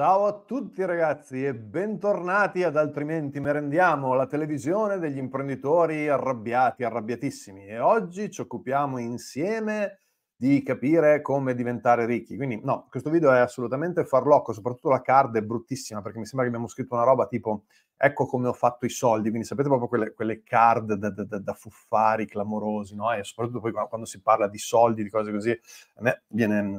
Ciao a tutti ragazzi e bentornati ad Altrimenti Merendiamo, la televisione degli imprenditori arrabbiati, arrabbiatissimi. E oggi ci occupiamo insieme di capire come diventare ricchi. Quindi no, questo video è assolutamente farlocco, soprattutto la card è bruttissima perché mi sembra che abbiamo scritto una roba tipo ecco come ho fatto i soldi, quindi sapete proprio quelle, quelle card da, da, da, fuffari clamorosi, no? E soprattutto poi quando si parla di soldi, di cose così, a me viene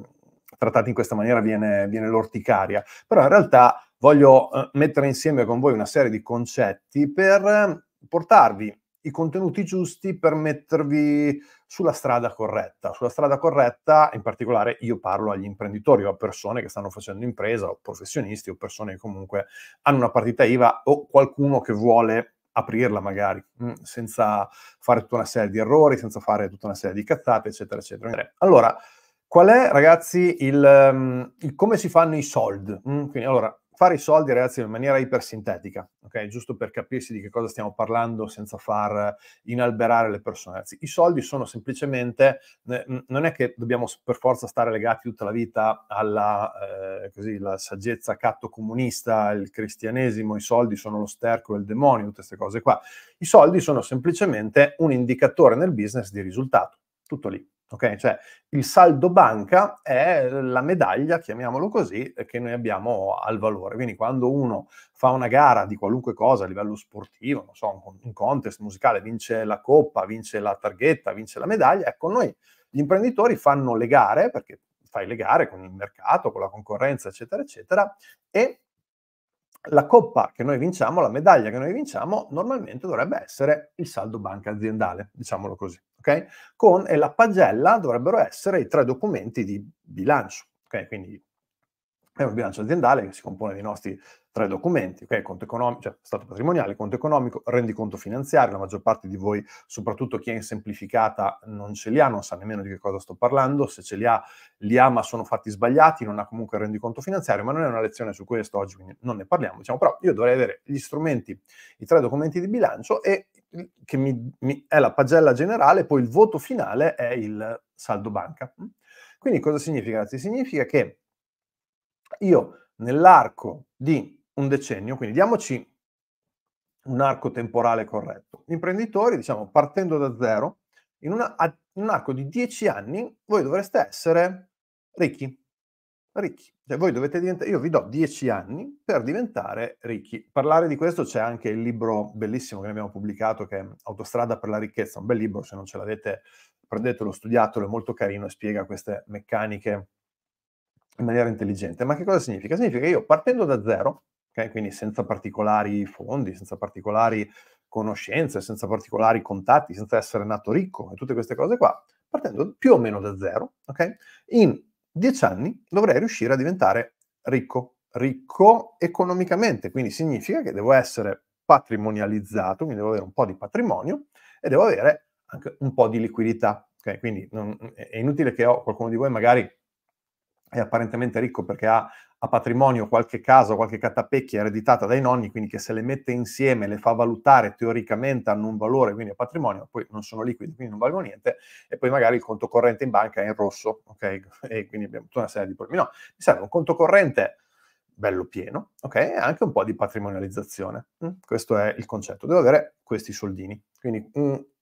trattati in questa maniera viene, viene l'orticaria, però in realtà voglio eh, mettere insieme con voi una serie di concetti per ehm, portarvi i contenuti giusti per mettervi sulla strada corretta. Sulla strada corretta, in particolare, io parlo agli imprenditori o a persone che stanno facendo impresa, o professionisti, o persone che comunque hanno una partita IVA o qualcuno che vuole aprirla magari, mm, senza fare tutta una serie di errori, senza fare tutta una serie di cazzate, eccetera, eccetera. Allora, Qual è, ragazzi, il, um, il come si fanno i soldi? Mm, quindi, allora, fare i soldi, ragazzi, in maniera ipersintetica, ok? Giusto per capirsi di che cosa stiamo parlando senza far inalberare le persone. Ragazzi, I soldi sono semplicemente, non è che dobbiamo per forza stare legati tutta la vita alla eh, così, la saggezza catto comunista, il cristianesimo, i soldi sono lo sterco e il demonio, tutte queste cose qua. I soldi sono semplicemente un indicatore nel business di risultato. Tutto lì. Ok? Cioè il saldo banca è la medaglia, chiamiamolo così, che noi abbiamo al valore. Quindi quando uno fa una gara di qualunque cosa a livello sportivo, non so, un contest musicale, vince la coppa, vince la targhetta, vince la medaglia, ecco noi gli imprenditori fanno le gare, perché fai le gare con il mercato, con la concorrenza, eccetera, eccetera, e la coppa che noi vinciamo, la medaglia che noi vinciamo, normalmente dovrebbe essere il saldo banca aziendale, diciamolo così, ok? Con, e la pagella dovrebbero essere i tre documenti di bilancio, ok? Quindi Abbiamo il bilancio aziendale che si compone dei nostri tre documenti, ok? Conto economico, cioè stato patrimoniale, conto economico, rendiconto finanziario. La maggior parte di voi, soprattutto chi è in semplificata, non ce li ha, non sa nemmeno di che cosa sto parlando. Se ce li ha, li ha, ma sono fatti sbagliati, non ha comunque il rendiconto finanziario, ma non è una lezione su questo oggi, quindi non ne parliamo. Diciamo, però io dovrei avere gli strumenti, i tre documenti di bilancio e che mi, mi, è la pagella generale, poi il voto finale è il saldo banca. Quindi cosa significa? Significa che io nell'arco di un decennio, quindi diamoci un arco temporale corretto, imprenditori, diciamo, partendo da zero, in, una, in un arco di dieci anni voi dovreste essere ricchi. Ricchi, cioè voi dovete diventare, io vi do dieci anni per diventare ricchi. Parlare di questo c'è anche il libro bellissimo che abbiamo pubblicato che è Autostrada per la ricchezza, un bel libro, se non ce l'avete prendetelo, studiatelo, è molto carino e spiega queste meccaniche in maniera intelligente. Ma che cosa significa? Significa che io partendo da zero, okay, quindi senza particolari fondi, senza particolari conoscenze, senza particolari contatti, senza essere nato ricco e tutte queste cose qua, partendo più o meno da zero, okay, in dieci anni dovrei riuscire a diventare ricco, ricco economicamente, quindi significa che devo essere patrimonializzato, quindi devo avere un po' di patrimonio e devo avere anche un po' di liquidità. Okay? Quindi non, è inutile che qualcuno di voi magari è apparentemente ricco perché ha a patrimonio qualche casa, qualche catapecchia ereditata dai nonni, quindi che se le mette insieme, le fa valutare teoricamente hanno un valore, quindi è patrimonio, poi non sono liquidi, quindi non valgono niente, e poi magari il conto corrente in banca è in rosso, ok? E quindi abbiamo tutta una serie di problemi. No, mi serve un conto corrente bello pieno, ok? E anche un po' di patrimonializzazione. Mm? Questo è il concetto. Devo avere questi soldini. Quindi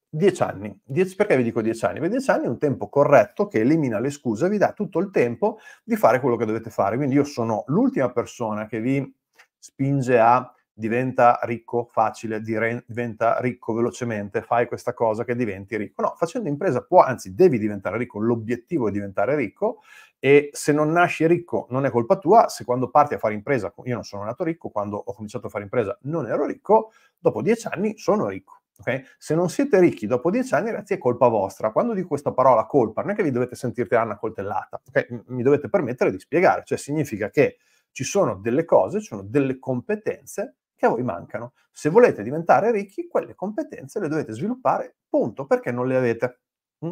10 anni. Dieci, perché vi dico 10 anni? Perché 10 anni è un tempo corretto che elimina le scuse, vi dà tutto il tempo di fare quello che dovete fare. Quindi io sono l'ultima persona che vi spinge a diventa ricco facile, diventa ricco velocemente, fai questa cosa che diventi ricco. No, facendo impresa può, anzi devi diventare ricco, l'obiettivo è diventare ricco e se non nasci ricco non è colpa tua, se quando parti a fare impresa, io non sono nato ricco, quando ho cominciato a fare impresa non ero ricco, dopo dieci anni sono ricco. Okay? Se non siete ricchi dopo dieci anni, ragazzi, è colpa vostra. Quando dico questa parola colpa, non è che vi dovete sentirti una coltellata, okay? mi dovete permettere di spiegare, cioè significa che ci sono delle cose, ci sono delle competenze che a voi mancano. Se volete diventare ricchi, quelle competenze le dovete sviluppare, punto, perché non le avete. Mm?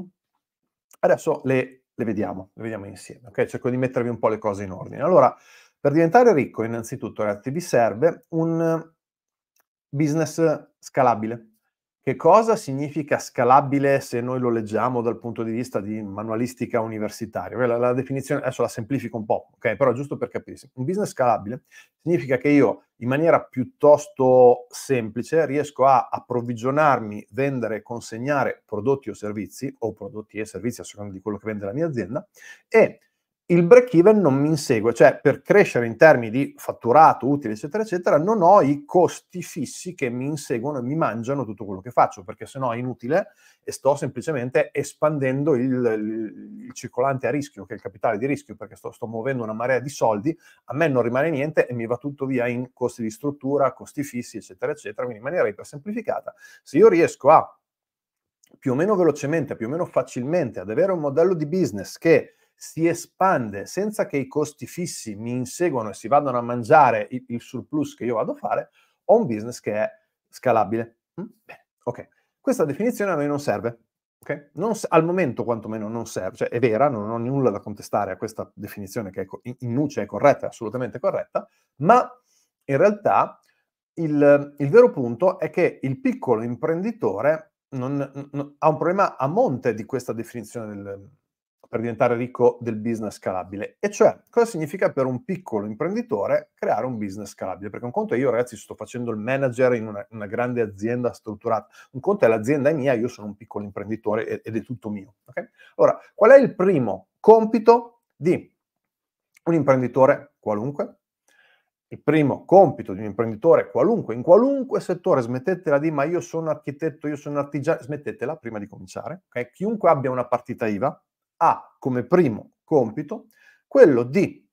Adesso le, le, vediamo, le vediamo insieme, ok? Cerco di mettervi un po' le cose in ordine. Allora, per diventare ricco, innanzitutto, ragazzi, vi serve un business scalabile, che cosa significa scalabile se noi lo leggiamo dal punto di vista di manualistica universitaria? La, la definizione, adesso la semplifico un po', ok? Però giusto per capirsi. Un business scalabile significa che io in maniera piuttosto semplice riesco a approvvigionarmi, vendere, consegnare prodotti o servizi, o prodotti e servizi a seconda di quello che vende la mia azienda, e il break even non mi insegue, cioè per crescere in termini di fatturato, utile, eccetera, eccetera, non ho i costi fissi che mi inseguono e mi mangiano tutto quello che faccio, perché sennò è inutile e sto semplicemente espandendo il, il, il circolante a rischio, che è il capitale di rischio, perché sto, sto, muovendo una marea di soldi, a me non rimane niente e mi va tutto via in costi di struttura, costi fissi, eccetera, eccetera, quindi in maniera ipersemplificata. Se io riesco a più o meno velocemente, più o meno facilmente, ad avere un modello di business che si espande senza che i costi fissi mi inseguano e si vadano a mangiare il, il surplus che io vado a fare, ho un business che è scalabile. Mm? Bene, ok. Questa definizione a noi non serve. Okay? Non, al momento quantomeno non serve, cioè è vera, non ho nulla da contestare a questa definizione che è in, in nuce è corretta, è assolutamente corretta, ma in realtà il, il, vero punto è che il piccolo imprenditore non, non, ha un problema a monte di questa definizione del, per diventare ricco del business scalabile. E cioè, cosa significa per un piccolo imprenditore creare un business scalabile? Perché un conto è io, ragazzi, sto facendo il manager in una, una grande azienda strutturata, un conto è l'azienda mia, io sono un piccolo imprenditore ed è tutto mio. Okay? Allora, qual è il primo compito di un imprenditore qualunque? Il primo compito di un imprenditore qualunque, in qualunque settore, smettetela di ma io sono architetto, io sono artigiano, smettetela prima di cominciare. Okay? Chiunque abbia una partita IVA, ha come primo compito quello di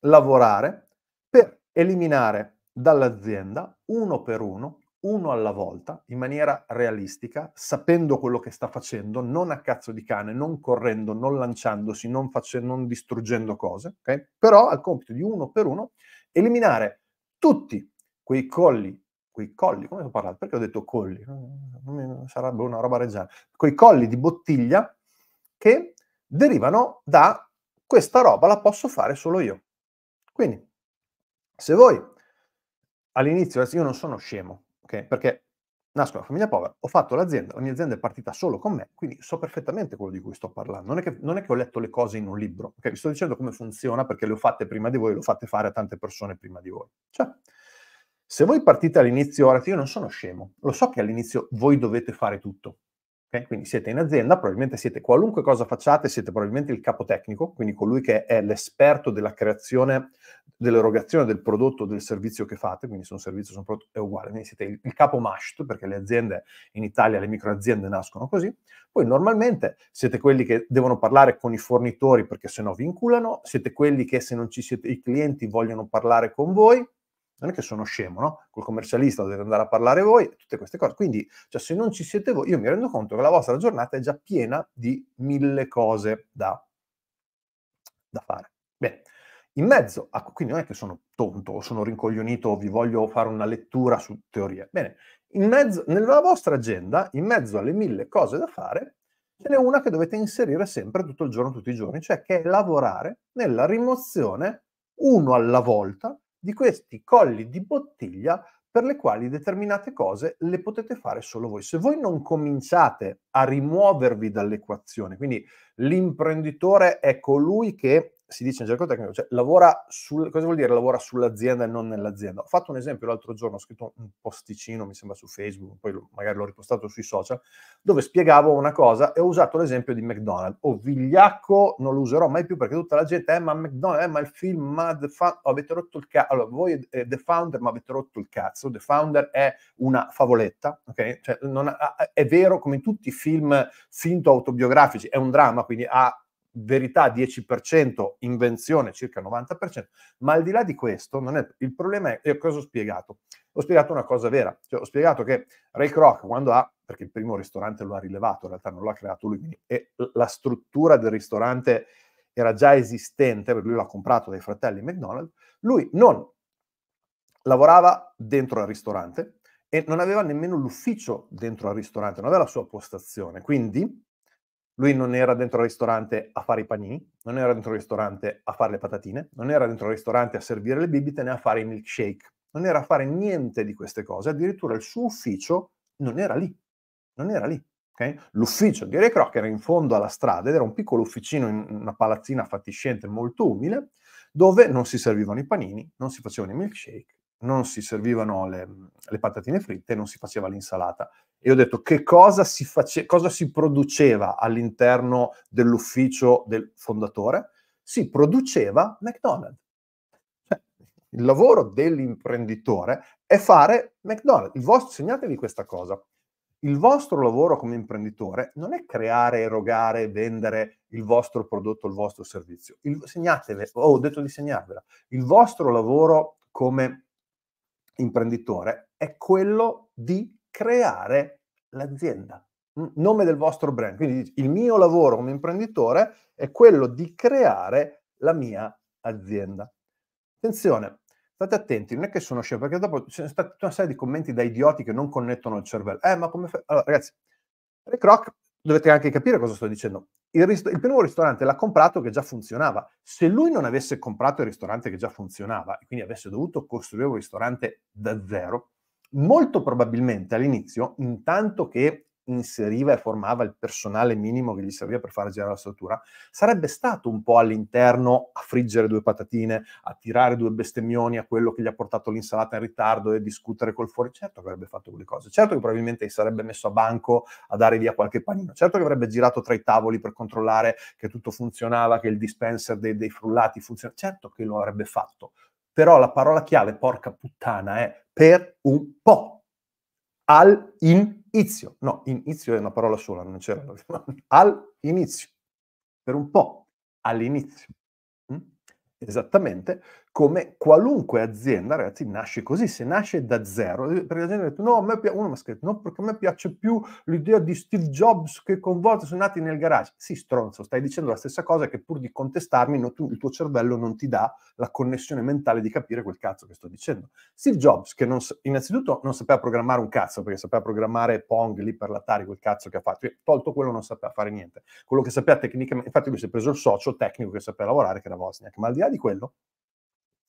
lavorare per eliminare dall'azienda uno per uno, uno alla volta, in maniera realistica, sapendo quello che sta facendo, non a cazzo di cane, non correndo, non lanciandosi, non, facendo, non distruggendo cose, okay? però al compito di uno per uno eliminare tutti quei colli quei colli, come ho parlato? Perché ho detto colli? Sarebbe una roba reggiana. Quei colli di bottiglia che derivano da questa roba la posso fare solo io. Quindi, se voi all'inizio, io non sono scemo, okay? perché nasco da una famiglia povera, ho fatto l'azienda, ogni azienda è partita solo con me, quindi so perfettamente quello di cui sto parlando. Non è che, non è che ho letto le cose in un libro, okay? vi sto dicendo come funziona perché le ho fatte prima di voi, le ho fatte fare a tante persone prima di voi. Cioè, se voi partite all'inizio, ora io non sono scemo, lo so che all'inizio voi dovete fare tutto, Okay? Quindi siete in azienda, probabilmente siete qualunque cosa facciate, siete probabilmente il capo tecnico, quindi colui che è l'esperto della creazione, dell'erogazione del prodotto o del servizio che fate, quindi se un servizio un prodotto è uguale, quindi siete il, il capo mashed, perché le aziende in Italia, le microaziende nascono così. Poi normalmente siete quelli che devono parlare con i fornitori perché se no vi inculano, siete quelli che se non ci siete i clienti vogliono parlare con voi, non è che sono scemo, no? Col commercialista dovete andare a parlare voi, tutte queste cose. Quindi, cioè, se non ci siete voi, io mi rendo conto che la vostra giornata è già piena di mille cose da, da fare. Bene. In mezzo, a, quindi non è che sono tonto o sono rincoglionito o vi voglio fare una lettura su teorie. Bene, in mezzo, nella vostra agenda, in mezzo alle mille cose da fare, ce n'è una che dovete inserire sempre tutto il giorno, tutti i giorni, cioè che è lavorare nella rimozione uno alla volta di questi colli di bottiglia per le quali determinate cose le potete fare solo voi. Se voi non cominciate a rimuovervi dall'equazione, quindi l'imprenditore è colui che si dice in gergo tecnico, cioè lavora sul, cosa vuol dire lavora sull'azienda e non nell'azienda? Ho fatto un esempio l'altro giorno, ho scritto un posticino, mi sembra su Facebook, poi magari l'ho ripostato sui social, dove spiegavo una cosa e ho usato l'esempio di McDonald's. O oh, vigliacco, non lo userò mai più perché tutta la gente, eh ma McDonald's, eh ma il film, ma The Founder, avete rotto il cazzo, allora voi eh, The Founder ma avete rotto il cazzo, The Founder è una favoletta, ok? Cioè, ha, è vero come in tutti i film finto autobiografici, è un dramma, quindi ha verità 10%, invenzione circa 90%, ma al di là di questo non è, il problema è, è cosa ho spiegato? Ho spiegato una cosa vera, cioè ho spiegato che Ray Kroc quando ha, perché il primo ristorante lo ha rilevato, in realtà non l'ha creato lui, quindi, e la struttura del ristorante era già esistente, perché lui l'ha comprato dai fratelli McDonald's, lui non lavorava dentro al ristorante e non aveva nemmeno l'ufficio dentro al ristorante, non aveva la sua postazione, quindi lui non era dentro il ristorante a fare i panini, non era dentro il ristorante a fare le patatine, non era dentro il ristorante a servire le bibite né a fare i milkshake, non era a fare niente di queste cose, addirittura il suo ufficio non era lì, non era lì. Okay? L'ufficio di Ray Kroc era in fondo alla strada ed era un piccolo ufficino in una palazzina fatiscente molto umile, dove non si servivano i panini, non si facevano i milkshake, non si servivano le, le patatine fritte, non si faceva l'insalata e ho detto che cosa si, face- cosa si produceva all'interno dell'ufficio del fondatore? Si produceva McDonald's. Cioè, il lavoro dell'imprenditore è fare McDonald's. Il vostro, segnatevi questa cosa. Il vostro lavoro come imprenditore non è creare, erogare, vendere il vostro prodotto, il vostro servizio. Il, segnatevela, oh, ho detto di segnarvela. Il vostro lavoro come imprenditore è quello di creare l'azienda, nome del vostro brand. Quindi il mio lavoro come imprenditore è quello di creare la mia azienda. Attenzione, state attenti, non è che sono scemo, perché dopo c'è stata tutta una serie di commenti da idioti che non connettono il cervello. Eh, ma come fai? Allora, ragazzi, Rick Rock, dovete anche capire cosa sto dicendo. Il, rist- il primo ristorante l'ha comprato che già funzionava. Se lui non avesse comprato il ristorante che già funzionava, e quindi avesse dovuto costruire un ristorante da zero, molto probabilmente all'inizio, intanto che inseriva e formava il personale minimo che gli serviva per far girare la struttura, sarebbe stato un po' all'interno a friggere due patatine, a tirare due bestemmioni a quello che gli ha portato l'insalata in ritardo e discutere col fuori. Certo che avrebbe fatto quelle cose, certo che probabilmente si sarebbe messo a banco a dare via qualche panino, certo che avrebbe girato tra i tavoli per controllare che tutto funzionava, che il dispenser dei, dei frullati funzionava, certo che lo avrebbe fatto. Però la parola chiave, porca puttana, è per un po'. Al inizio. No, inizio è una parola sola, non c'era. Al inizio. Per un po'. All'inizio. Mm? Esattamente come qualunque azienda, ragazzi, nasce così, se nasce da zero, perché l'azienda ha detto no, a me, pi- uno mi ha scritto, no, perché a me piace più l'idea di Steve Jobs che con volte sono nati nel garage. Sì, stronzo, stai dicendo la stessa cosa che pur di contestarmi no, tu, il tuo cervello non ti dà la connessione mentale di capire quel cazzo che sto dicendo. Steve Jobs, che non, innanzitutto non sapeva programmare un cazzo, perché sapeva programmare Pong lì per l'Atari, quel cazzo che ha fatto, eh, tolto quello non sapeva fare niente. Quello che sapeva tecnicamente, infatti lui si è preso il socio tecnico che sapeva lavorare, che era Wozniak, ma al di là di quello,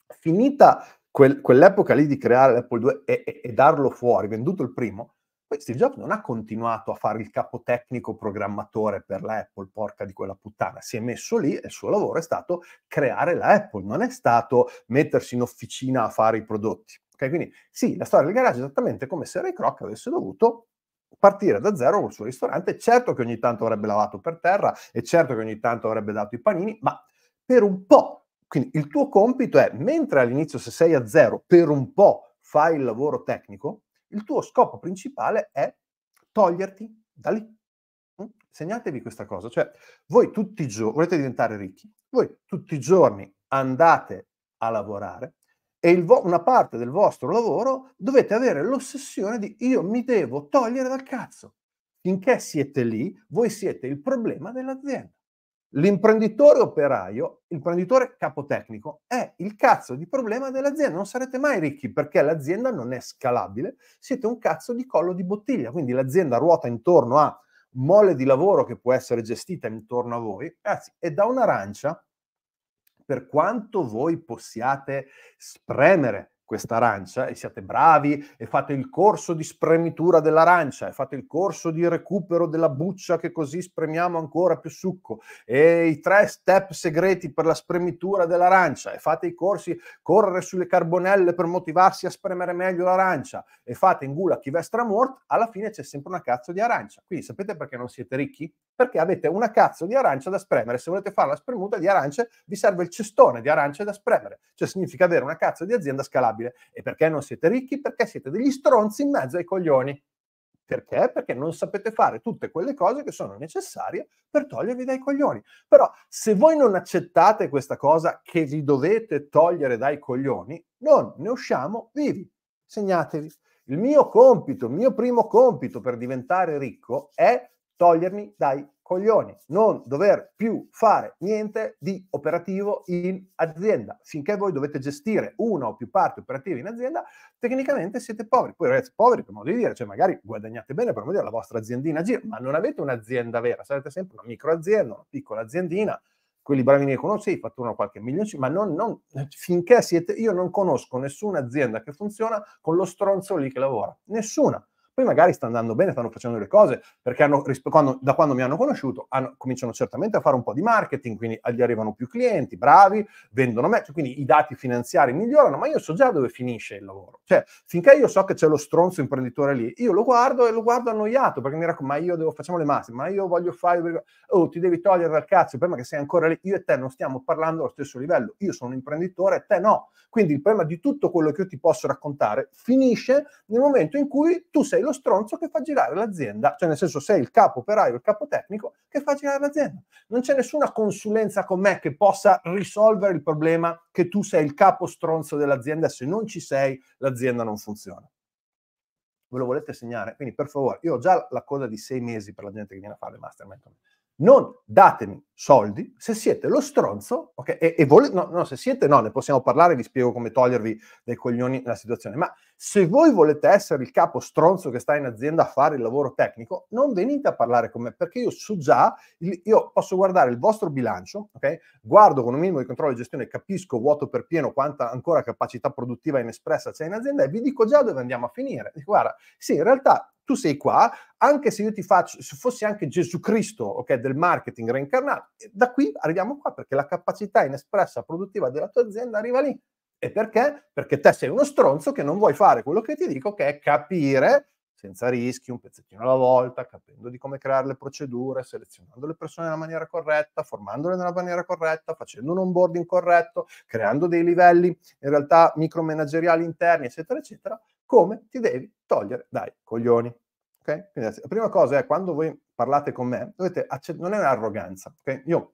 finita quel, quell'epoca lì di creare l'Apple 2 e, e, e, darlo fuori, venduto il primo, poi Steve Jobs non ha continuato a fare il capotecnico programmatore per l'Apple, porca di quella puttana, si è messo lì e il suo lavoro è stato creare l'Apple, non è stato mettersi in officina a fare i prodotti. Okay? Quindi sì, la storia del garage è esattamente come se Ray Kroc avesse dovuto partire da zero col suo ristorante, certo che ogni tanto avrebbe lavato per terra e certo che ogni tanto avrebbe dato i panini, ma per un po' Quindi il tuo compito è, mentre all'inizio se sei a zero per un po' fai il lavoro tecnico, il tuo scopo principale è toglierti da lì. Mm? Segnatevi questa cosa, cioè voi tutti i giorni, volete diventare ricchi, voi tutti i giorni andate a lavorare e vo- una parte del vostro lavoro dovete avere l'ossessione di io mi devo togliere dal cazzo. Finché siete lì, voi siete il problema dell'azienda. L'imprenditore operaio, l'imprenditore capotecnico, è il cazzo di problema dell'azienda. Non sarete mai ricchi perché l'azienda non è scalabile, siete un cazzo di collo di bottiglia. Quindi l'azienda ruota intorno a mole di lavoro che può essere gestita intorno a voi, ragazzi, è da un'arancia per quanto voi possiate spremere questa arancia e siate bravi e fate il corso di spremitura dell'arancia e fate il corso di recupero della buccia che così spremiamo ancora più succo e i tre step segreti per la spremitura dell'arancia e fate i corsi correre sulle carbonelle per motivarsi a spremere meglio l'arancia e fate in gula chi vestra mort alla fine c'è sempre una cazzo di arancia quindi sapete perché non siete ricchi? perché avete una cazzo di arancia da spremere se volete fare la spremuta di arance vi serve il cestone di arance da spremere cioè significa avere una cazzo di azienda scalabile stabile. E perché non siete ricchi? Perché siete degli stronzi in mezzo ai coglioni. Perché? Perché non sapete fare tutte quelle cose che sono necessarie per togliervi dai coglioni. Però se voi non accettate questa cosa che vi dovete togliere dai coglioni, non ne usciamo vivi. Segnatevi. Il mio compito, il mio primo compito per diventare ricco è togliermi dai coglioni non dover più fare niente di operativo in azienda. Finché voi dovete gestire una o più parti operative in azienda, tecnicamente siete poveri. Poi ragazzi, poveri per modo di dire, cioè magari guadagnate bene per modo di dire la vostra aziendina gira, ma non avete un'azienda vera, sarete sempre una microazienda, una piccola aziendina, quelli bravi ne conosci, fatturano qualche milione, ma non, non, finché siete, io non conosco nessuna azienda che funziona con lo stronzo lì che lavora, nessuna poi magari sta andando bene, stanno facendo le cose, perché hanno, quando, da quando mi hanno conosciuto hanno, cominciano certamente a fare un po' di marketing, quindi gli arrivano più clienti, bravi, vendono meglio, cioè quindi i dati finanziari migliorano, ma io so già dove finisce il lavoro. Cioè, finché io so che c'è lo stronzo imprenditore lì, io lo guardo e lo guardo annoiato, perché mi raccomando, ma io devo, facciamo le massime, ma io voglio fare, oh, ti devi togliere dal cazzo, prima che sei ancora lì, io e te non stiamo parlando allo stesso livello, io sono un imprenditore, te no. Quindi il problema di tutto quello che io ti posso raccontare finisce nel momento in cui tu sei lo stronzo che fa girare l'azienda, cioè nel senso sei il capo operaio, il capo tecnico che fa girare l'azienda. Non c'è nessuna consulenza con me che possa risolvere il problema che tu sei il capo stronzo dell'azienda, se non ci sei l'azienda non funziona. Ve lo volete segnare? Quindi per favore, io ho già la coda di sei mesi per la gente che viene a fare il mastermind non datemi soldi se siete lo stronzo, ok? E, e vole- no, no, se siete no, ne possiamo parlare, vi spiego come togliervi dai coglioni la situazione, ma se voi volete essere il capo stronzo che sta in azienda a fare il lavoro tecnico, non venite a parlare con me perché io so già, io posso guardare il vostro bilancio, okay? guardo con un minimo di controllo e gestione, capisco vuoto per pieno quanta ancora capacità produttiva inespressa c'è in azienda e vi dico già dove andiamo a finire. Dico, guarda, sì, in realtà tu sei qua, anche se io ti faccio, se fossi anche Gesù Cristo okay, del marketing reincarnato, da qui arriviamo qua perché la capacità inespressa produttiva della tua azienda arriva lì. E perché? Perché te sei uno stronzo che non vuoi fare quello che ti dico, che è capire senza rischi, un pezzettino alla volta, capendo di come creare le procedure, selezionando le persone nella maniera corretta, formandole nella maniera corretta, facendo un onboarding corretto, creando dei livelli in realtà micromanageriali interni, eccetera, eccetera, come ti devi togliere dai coglioni. Okay? Quindi la prima cosa è quando voi parlate con me, dovete accett- non è un'arroganza. Okay? Io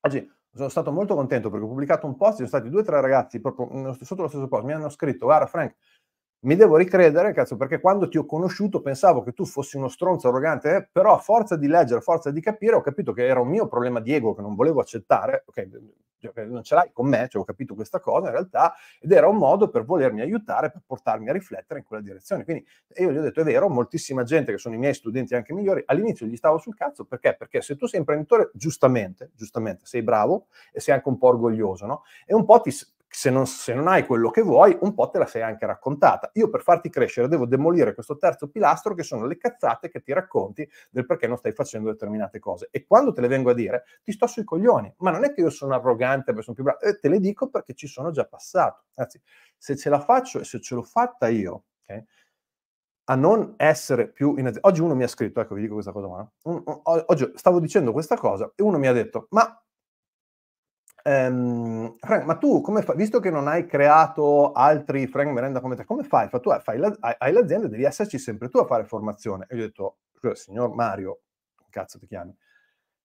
oggi sono stato molto contento perché ho pubblicato un post, ci sono stati due o tre ragazzi proprio sotto lo stesso post, mi hanno scritto, guarda Frank, mi devo ricredere, cazzo, perché quando ti ho conosciuto pensavo che tu fossi uno stronzo arrogante, eh, però a forza di leggere, a forza di capire, ho capito che era un mio problema di ego che non volevo accettare, ok, cioè, non ce l'hai con me, cioè, ho capito questa cosa in realtà, ed era un modo per volermi aiutare, per portarmi a riflettere in quella direzione. Quindi io gli ho detto, è vero, moltissima gente che sono i miei studenti anche migliori, all'inizio gli stavo sul cazzo, perché? Perché se tu sei imprenditore, giustamente, giustamente, sei bravo e sei anche un po' orgoglioso, no? E un po' ti, se non, se non, hai quello che vuoi, un po' te la sei anche raccontata. Io per farti crescere devo demolire questo terzo pilastro che sono le cazzate che ti racconti del perché non stai facendo determinate cose. E quando te le vengo a dire, ti sto sui coglioni. Ma non è che io sono arrogante, perché sono più bravo, eh, te le dico perché ci sono già passato. Anzi, se ce la faccio e se ce l'ho fatta io, okay, a non essere più in azienda. Oggi uno mi ha scritto, ecco vi dico questa cosa, ma oggi stavo dicendo questa cosa e uno mi ha detto, ma Um, Frank, ma tu come fai, visto che non hai creato altri Frank Merenda come te, come fai? Fa, tu fai la, hai l'azienda, devi esserci sempre tu a fare formazione. E io ho detto, cioè, signor Mario, cazzo ti chiami?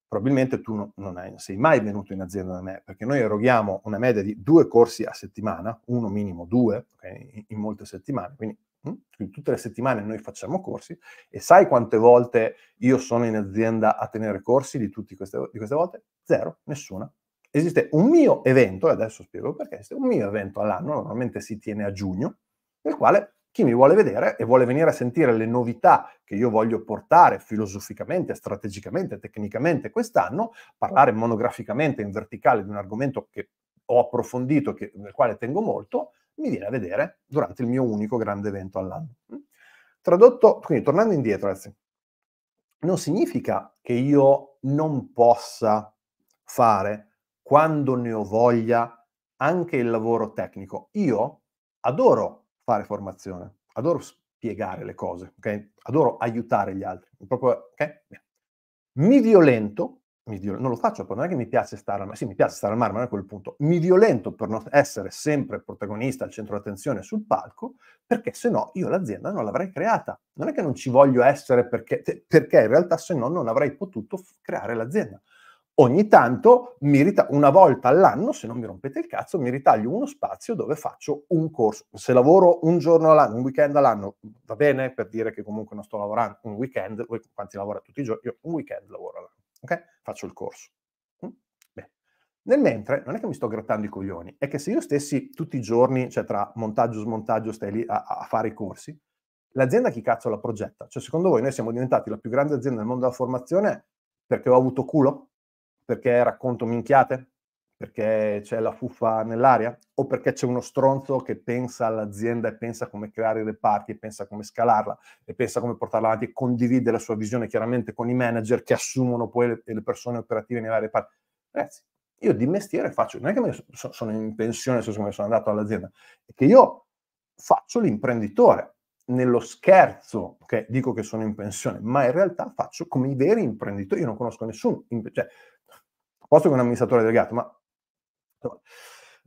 Probabilmente tu no, non hai, sei mai venuto in azienda da me, perché noi eroghiamo una media di due corsi a settimana, uno minimo due, okay, in, in, molte settimane, quindi, mh, mm, quindi tutte le settimane noi facciamo corsi e sai quante volte io sono in azienda a tenere corsi di tutte queste, queste volte? Zero, nessuna esiste un mio evento, e adesso spiego perché, esiste un mio evento all'anno, normalmente si tiene a giugno, nel quale chi mi vuole vedere e vuole venire a sentire le novità che io voglio portare filosoficamente, strategicamente, tecnicamente quest'anno, parlare monograficamente in verticale di un argomento che ho approfondito, che, nel quale tengo molto, mi viene a vedere durante il mio unico grande evento all'anno. Tradotto, quindi tornando indietro, ragazzi, non significa che io non possa fare quando ne ho voglia, anche il lavoro tecnico. Io adoro fare formazione, adoro spiegare le cose, okay? adoro aiutare gli altri. Proprio, okay? Mi violento, mi viol- non lo faccio, non è che mi piace stare al mare, sì, mi piace stare al mare, ma non è quel punto. Mi violento per non essere sempre protagonista al centro d'attenzione sul palco, perché se no io l'azienda non l'avrei creata. Non è che non ci voglio essere perché, perché in realtà se no non avrei potuto creare l'azienda ogni tanto rita- una volta all'anno, se non mi rompete il cazzo, mi ritaglio uno spazio dove faccio un corso. Se lavoro un giorno all'anno, un weekend all'anno, va bene per dire che comunque non sto lavorando un weekend, voi quanti lavorate tutti i giorni, io un weekend lavoro all'anno, ok? Faccio il corso. Mm? Nel mentre non è che mi sto grattando i coglioni, è che se io stessi tutti i giorni, cioè tra montaggio e smontaggio, stai lì a, a fare i corsi, l'azienda chi cazzo la progetta? Cioè secondo voi noi siamo diventati la più grande azienda del mondo della formazione perché ho avuto culo? perché racconto minchiate? Perché c'è la fuffa nell'aria? O perché c'è uno stronzo che pensa all'azienda e pensa come creare i reparti, pensa come scalarla, e pensa come portarla avanti, e condivide la sua visione chiaramente con i manager che assumono poi le, le persone operative nei vari reparti. Ragazzi, io di mestiere faccio, non è che sono in pensione, se sono andato all'azienda, è che io faccio l'imprenditore. Nello scherzo che okay, dico che sono in pensione, ma in realtà faccio come i veri imprenditori. Io non conosco nessuno, cioè, posto che un amministratore delegato, ma...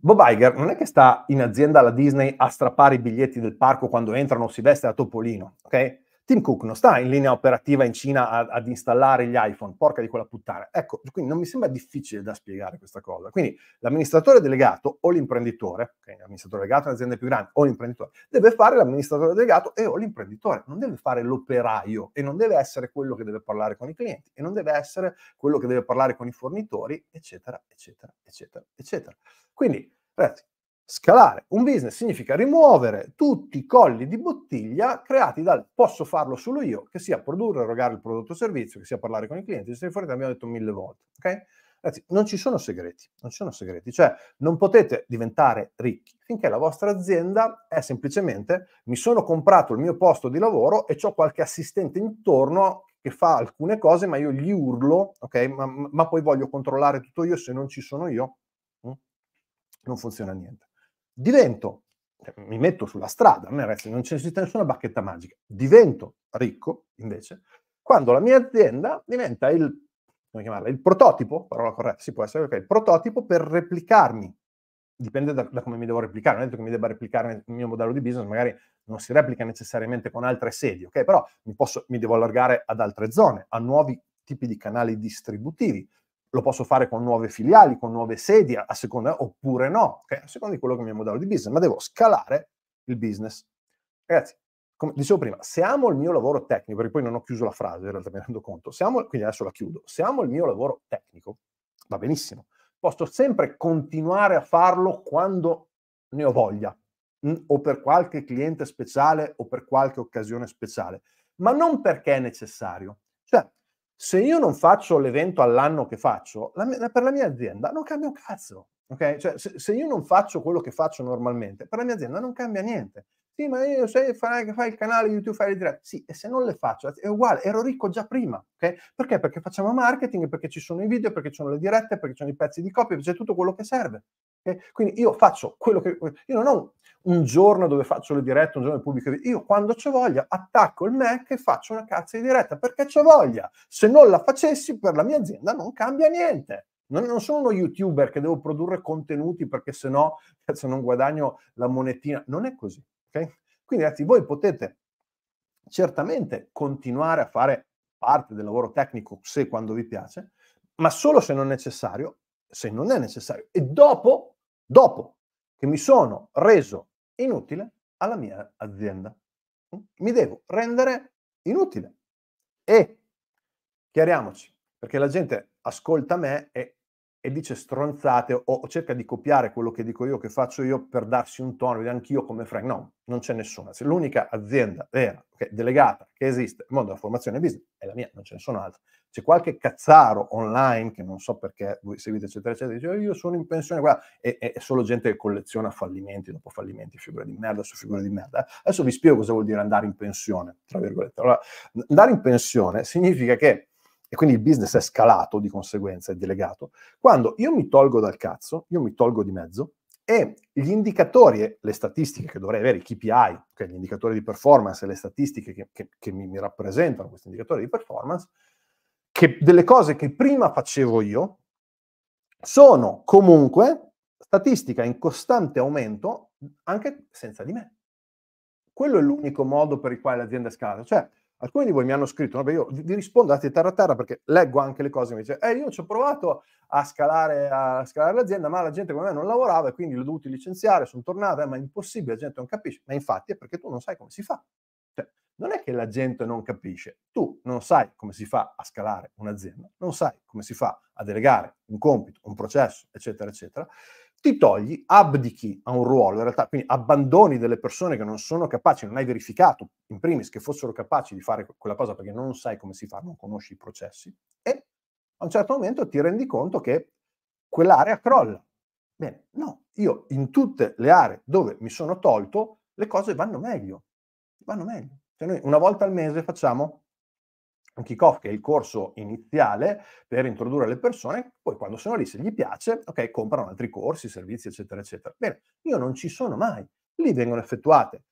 Bob Iger non è che sta in azienda alla Disney a strappare i biglietti del parco quando entrano o si veste da Topolino, ok? Tim Cook non sta in linea operativa in Cina ad, ad installare gli iPhone, porca di quella puttana. Ecco, quindi non mi sembra difficile da spiegare questa cosa. Quindi l'amministratore delegato o l'imprenditore, okay, l'amministratore delegato è un'azienda più grande, o l'imprenditore, deve fare l'amministratore delegato e o l'imprenditore, non deve fare l'operaio e non deve essere quello che deve parlare con i clienti e non deve essere quello che deve parlare con i fornitori, eccetera, eccetera, eccetera, eccetera. Quindi, ragazzi, Scalare un business significa rimuovere tutti i colli di bottiglia creati dal posso farlo solo io, che sia produrre, erogare il prodotto o servizio, che sia parlare con i clienti, gestione fuori, abbiamo detto mille volte. ok? Ragazzi, non ci sono segreti, non ci sono segreti, cioè non potete diventare ricchi finché la vostra azienda è semplicemente mi sono comprato il mio posto di lavoro e ho qualche assistente intorno che fa alcune cose, ma io gli urlo, ok? Ma, ma poi voglio controllare tutto io, se non ci sono io, mm? non funziona niente divento, cioè, mi metto sulla strada, non c'è nessuna bacchetta magica, divento ricco invece quando la mia azienda diventa il, il prototipo, parola corretta, si può essere, okay, il prototipo per replicarmi. Dipende da, da, come mi devo replicare, non è detto che mi debba replicare il mio modello di business, magari non si replica necessariamente con altre sedi, ok? Però mi, posso, mi devo allargare ad altre zone, a nuovi tipi di canali distributivi lo posso fare con nuove filiali, con nuove sedi, a seconda, oppure no, okay? a seconda di quello che è il mio modello di business, ma devo scalare il business. Ragazzi, come dicevo prima, se amo il mio lavoro tecnico, perché poi non ho chiuso la frase, in realtà mi rendo conto, amo, quindi adesso la chiudo, se amo il mio lavoro tecnico, va benissimo, posso sempre continuare a farlo quando ne ho voglia, mh? Mm, o per qualche cliente speciale o per qualche occasione speciale, ma non perché è necessario. Cioè, se io non faccio l'evento all'anno che faccio, la, la, per la mia azienda non cambia un cazzo. Okay? Cioè, se, se, io non faccio quello che faccio normalmente, per la mia azienda non cambia niente. Sì, ma io se fai, fai il canale YouTube, fai le dirette. Sì, e se non le faccio, è uguale, ero ricco già prima, ok? Perché? Perché facciamo marketing, perché ci sono i video, perché ci sono le dirette, perché ci sono i pezzi di copia, c'è tutto quello che serve. Okay? Quindi io faccio quello che... Io non ho un giorno dove faccio le dirette, un giorno dove pubblico video. Io quando c'è voglia attacco il Mac e faccio una cazzo di diretta, perché c'è voglia. Se non la facessi per la mia azienda non cambia niente. non sono uno youtuber che devo produrre contenuti perché se no non guadagno la monetina. Non è così. Okay? Quindi ragazzi, voi potete certamente continuare a fare parte del lavoro tecnico se quando vi piace, ma solo se non è necessario, se non è necessario. E dopo, dopo che mi sono reso inutile alla mia azienda, mm, mi devo rendere inutile. E chiariamoci, perché la gente ascolta me e e dice stronzate o cerca di copiare quello che dico io, che faccio io per darsi un tono, vedere anch'io come Frank. No, non c'è nessuna. Se L'unica azienda vera, okay, delegata, che esiste nel mondo della formazione business è la mia, non ce ne sono altre. C'è qualche cazzaro online che non so perché voi seguite, eccetera, eccetera, dice oh, io sono in pensione, guarda, è, è solo gente che colleziona fallimenti dopo fallimenti, figura di merda su figura di merda. Adesso vi spiego cosa vuol dire andare in pensione, tra virgolette. Allora, andare in pensione significa che e quindi il business è scalato di conseguenza, è delegato. Quando io mi tolgo dal cazzo, io mi tolgo di mezzo e gli indicatori e le statistiche che dovrei avere, i KPI, cioè gli indicatori di performance e le statistiche che, che, che mi, mi rappresentano questi indicatori di performance, che delle cose che prima facevo io sono comunque statistica in costante aumento anche senza di me. Quello è l'unico modo per il quale l'azienda è scalata. Cioè, Alcuni di voi mi hanno scritto, vabbè, io vi rispondo a terra tarra perché leggo anche le cose, mi dice, eh, io ci ho provato a scalare, a scalare l'azienda, ma la gente come me non lavorava e quindi l'ho dovuto licenziare, sono tornato, eh, ma è impossibile, la gente non capisce. Ma infatti è perché tu non sai come si fa. Cioè, non è che la gente non capisce, tu non sai come si fa a scalare un'azienda, non sai come si fa a delegare un compito, un processo, eccetera, eccetera ti togli, abdichi a un ruolo, in realtà, quindi abbandoni delle persone che non sono capaci, non hai verificato in primis che fossero capaci di fare quella cosa perché non sai come si fa, non conosci i processi, e a un certo momento ti rendi conto che quell'area crolla. Bene, no, io in tutte le aree dove mi sono tolto, le cose vanno meglio, vanno meglio. Cioè noi una volta al mese facciamo un kickoff che è il corso iniziale per introdurre le persone, poi quando sono lì, se gli piace, ok, comprano altri corsi, servizi, eccetera, eccetera. Bene, io non ci sono mai, lì vengono effettuate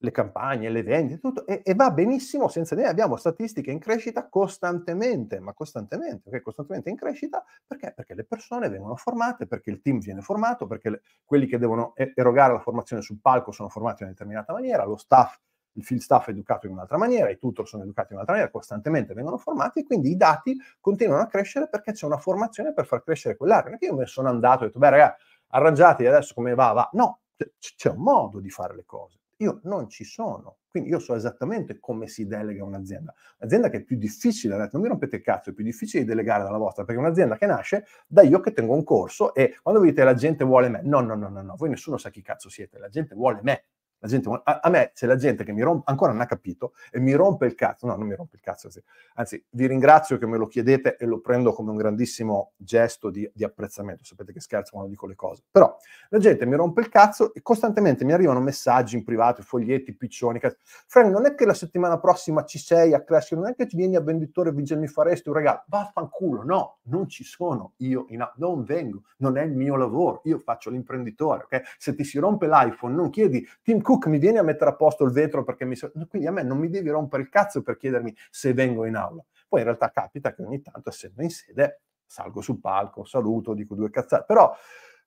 le campagne, le vendite, tutto, e, e va benissimo senza noi abbiamo statistiche in crescita costantemente, ma costantemente, ok, costantemente in crescita, perché? Perché le persone vengono formate, perché il team viene formato, perché le, quelli che devono erogare la formazione sul palco sono formati in una determinata maniera, lo staff il field staff è educato in un'altra maniera, i tutor sono educati in un'altra maniera, costantemente vengono formati e quindi i dati continuano a crescere perché c'è una formazione per far crescere quell'area. Non è che io me ne sono andato e ho detto, beh ragazzi, arrangiatevi adesso come va, va. No, c'è un modo di fare le cose. Io non ci sono, quindi io so esattamente come si delega un'azienda. L'azienda che è più difficile, non mi rompete il cazzo, è più difficile di delegare dalla vostra, perché è un'azienda che nasce, da io che tengo un corso e quando vi dite la gente vuole me, no, no, no, no, no, voi nessuno sa chi cazzo siete, la gente vuole me, la Gente, a, a, me c'è la gente che mi rompe, ancora non ha capito e mi rompe il cazzo. No, non mi rompe il cazzo. Sì. Anzi, vi ringrazio che me lo chiedete e lo prendo come un grandissimo gesto di, di, apprezzamento. Sapete che scherzo quando dico le cose. Però la gente mi rompe il cazzo e costantemente mi arrivano messaggi in privato, foglietti, piccioni. Cazzo. Frank, non è che la settimana prossima ci sei a Clash, non è che ci vieni a venditore e mi faresti un regalo. Vaffanculo, no, non ci sono io, in, non vengo, non è il mio lavoro, io faccio l'imprenditore. Okay? Se ti si rompe l'iPhone, non chiedi team Cook mi viene a mettere a posto il vetro perché mi... So... Quindi a me non mi devi rompere il cazzo per chiedermi se vengo in aula. Poi in realtà capita che ogni tanto, essendo in sede, salgo sul palco, saluto, dico due cazzate. Però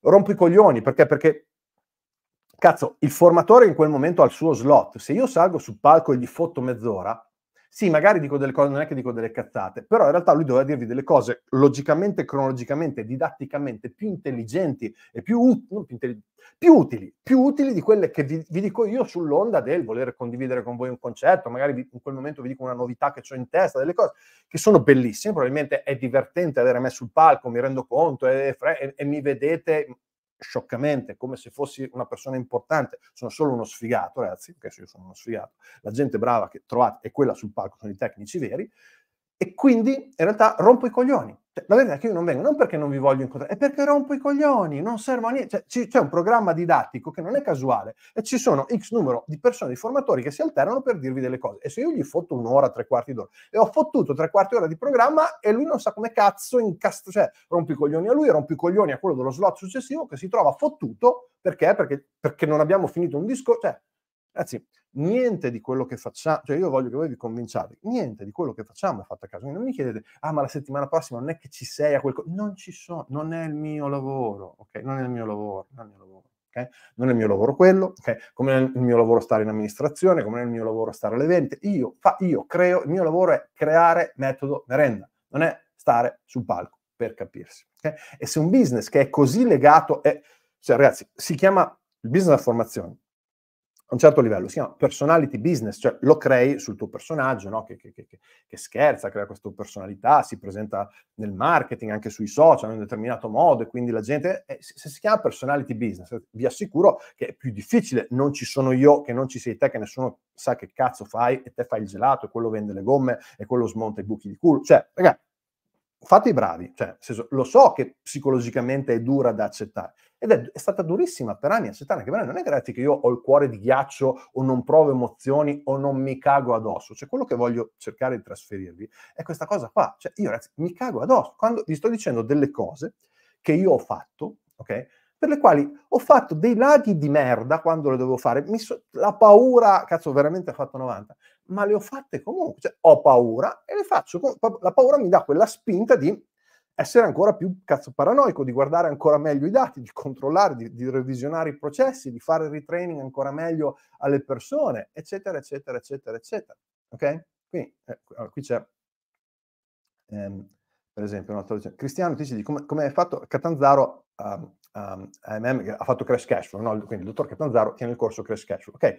rompo i coglioni perché, perché cazzo, il formatore in quel momento ha il suo slot. Se io salgo sul palco e gli fotto mezz'ora, sì, magari dico delle cose, non è che dico delle cazzate, però in realtà lui doveva dirvi delle cose logicamente, cronologicamente, didatticamente più intelligenti e più, ut- più, intelli- più utili, più utili di quelle che vi, vi, dico io sull'onda del voler condividere con voi un concetto, magari vi, in quel momento vi dico una novità che ho in testa, delle cose che sono bellissime, probabilmente è divertente avere me sul palco, mi rendo conto e, e, e mi vedete, scioccamente, come se fossi una persona importante, sono solo uno sfigato, ragazzi, perché io sono uno sfigato, la gente brava che trovate è quella sul palco, sono i tecnici veri, e quindi in realtà rompo i coglioni, la verità è che io non vengo non perché non vi voglio incontrare, è perché rompo i coglioni, non servo a niente. Cioè, c'è un programma didattico che non è casuale e ci sono X numero di persone, di formatori che si alternano per dirvi delle cose. E se io gli fotto un'ora, tre quarti d'ora, e ho fottuto tre quarti d'ora di programma e lui non sa come cazzo incastro, cioè rompi i coglioni a lui, rompi i coglioni a quello dello slot successivo che si trova fottuto perché? Perché, perché non abbiamo finito un discorso. Cioè, ragazzi, niente di quello che facciamo, cioè io voglio che voi vi convinciate, niente di quello che facciamo è fatto a caso. Quindi non mi chiedete, ah ma la settimana prossima non è che ci sei a quel... Co-". Non ci sono, non è il mio lavoro, ok? Non è il mio lavoro, non è il mio lavoro. Okay? Non è il mio lavoro quello, okay? come è il mio lavoro stare in amministrazione, come è il mio lavoro stare alle vendite. Io, fa, io creo, il mio lavoro è creare metodo merenda, non è stare sul palco, per capirsi. Okay? E se un business che è così legato, è, cioè ragazzi, si chiama il business della formazione, a un certo livello, si chiama personality business, cioè lo crei sul tuo personaggio, no? che, che, che, che, scherza, crea questa personalità, si presenta nel marketing, anche sui social in un determinato modo, e quindi la gente, eh, se si chiama personality business, vi assicuro che è più difficile, non ci sono io, che non ci sei te, che nessuno sa che cazzo fai, e te fai il gelato, e quello vende le gomme, e quello smonta i buchi di culo, cioè, ragazzi, fate i bravi, cioè, senso, lo so che psicologicamente è dura da accettare, ed è, è stata durissima per anni accettare che non è grazie che io ho il cuore di ghiaccio o non provo emozioni o non mi cago addosso, cioè quello che voglio cercare di trasferirvi è questa cosa qua, cioè io ragazzi mi cago addosso, quando vi sto dicendo delle cose che io ho fatto, ok? per le quali ho fatto dei laghi di merda quando le dovevo fare. So, la paura, cazzo, veramente ha fatto 90 ma le ho fatte comunque, cioè, ho paura e le faccio, la paura mi dà quella spinta di essere ancora più cazzo paranoico, di guardare ancora meglio i dati, di controllare, di, di revisionare i processi, di fare il retraining ancora meglio alle persone, eccetera, eccetera, eccetera, eccetera. Ok? Quindi, eh, qui c'è, ehm, per esempio, un altro Cristiano ti dice come, come hai fatto Catanzaro um, um, MM, ha fatto Crash Cashflow, no? quindi il dottor Catanzaro tiene il corso Crash Cashflow. Ok,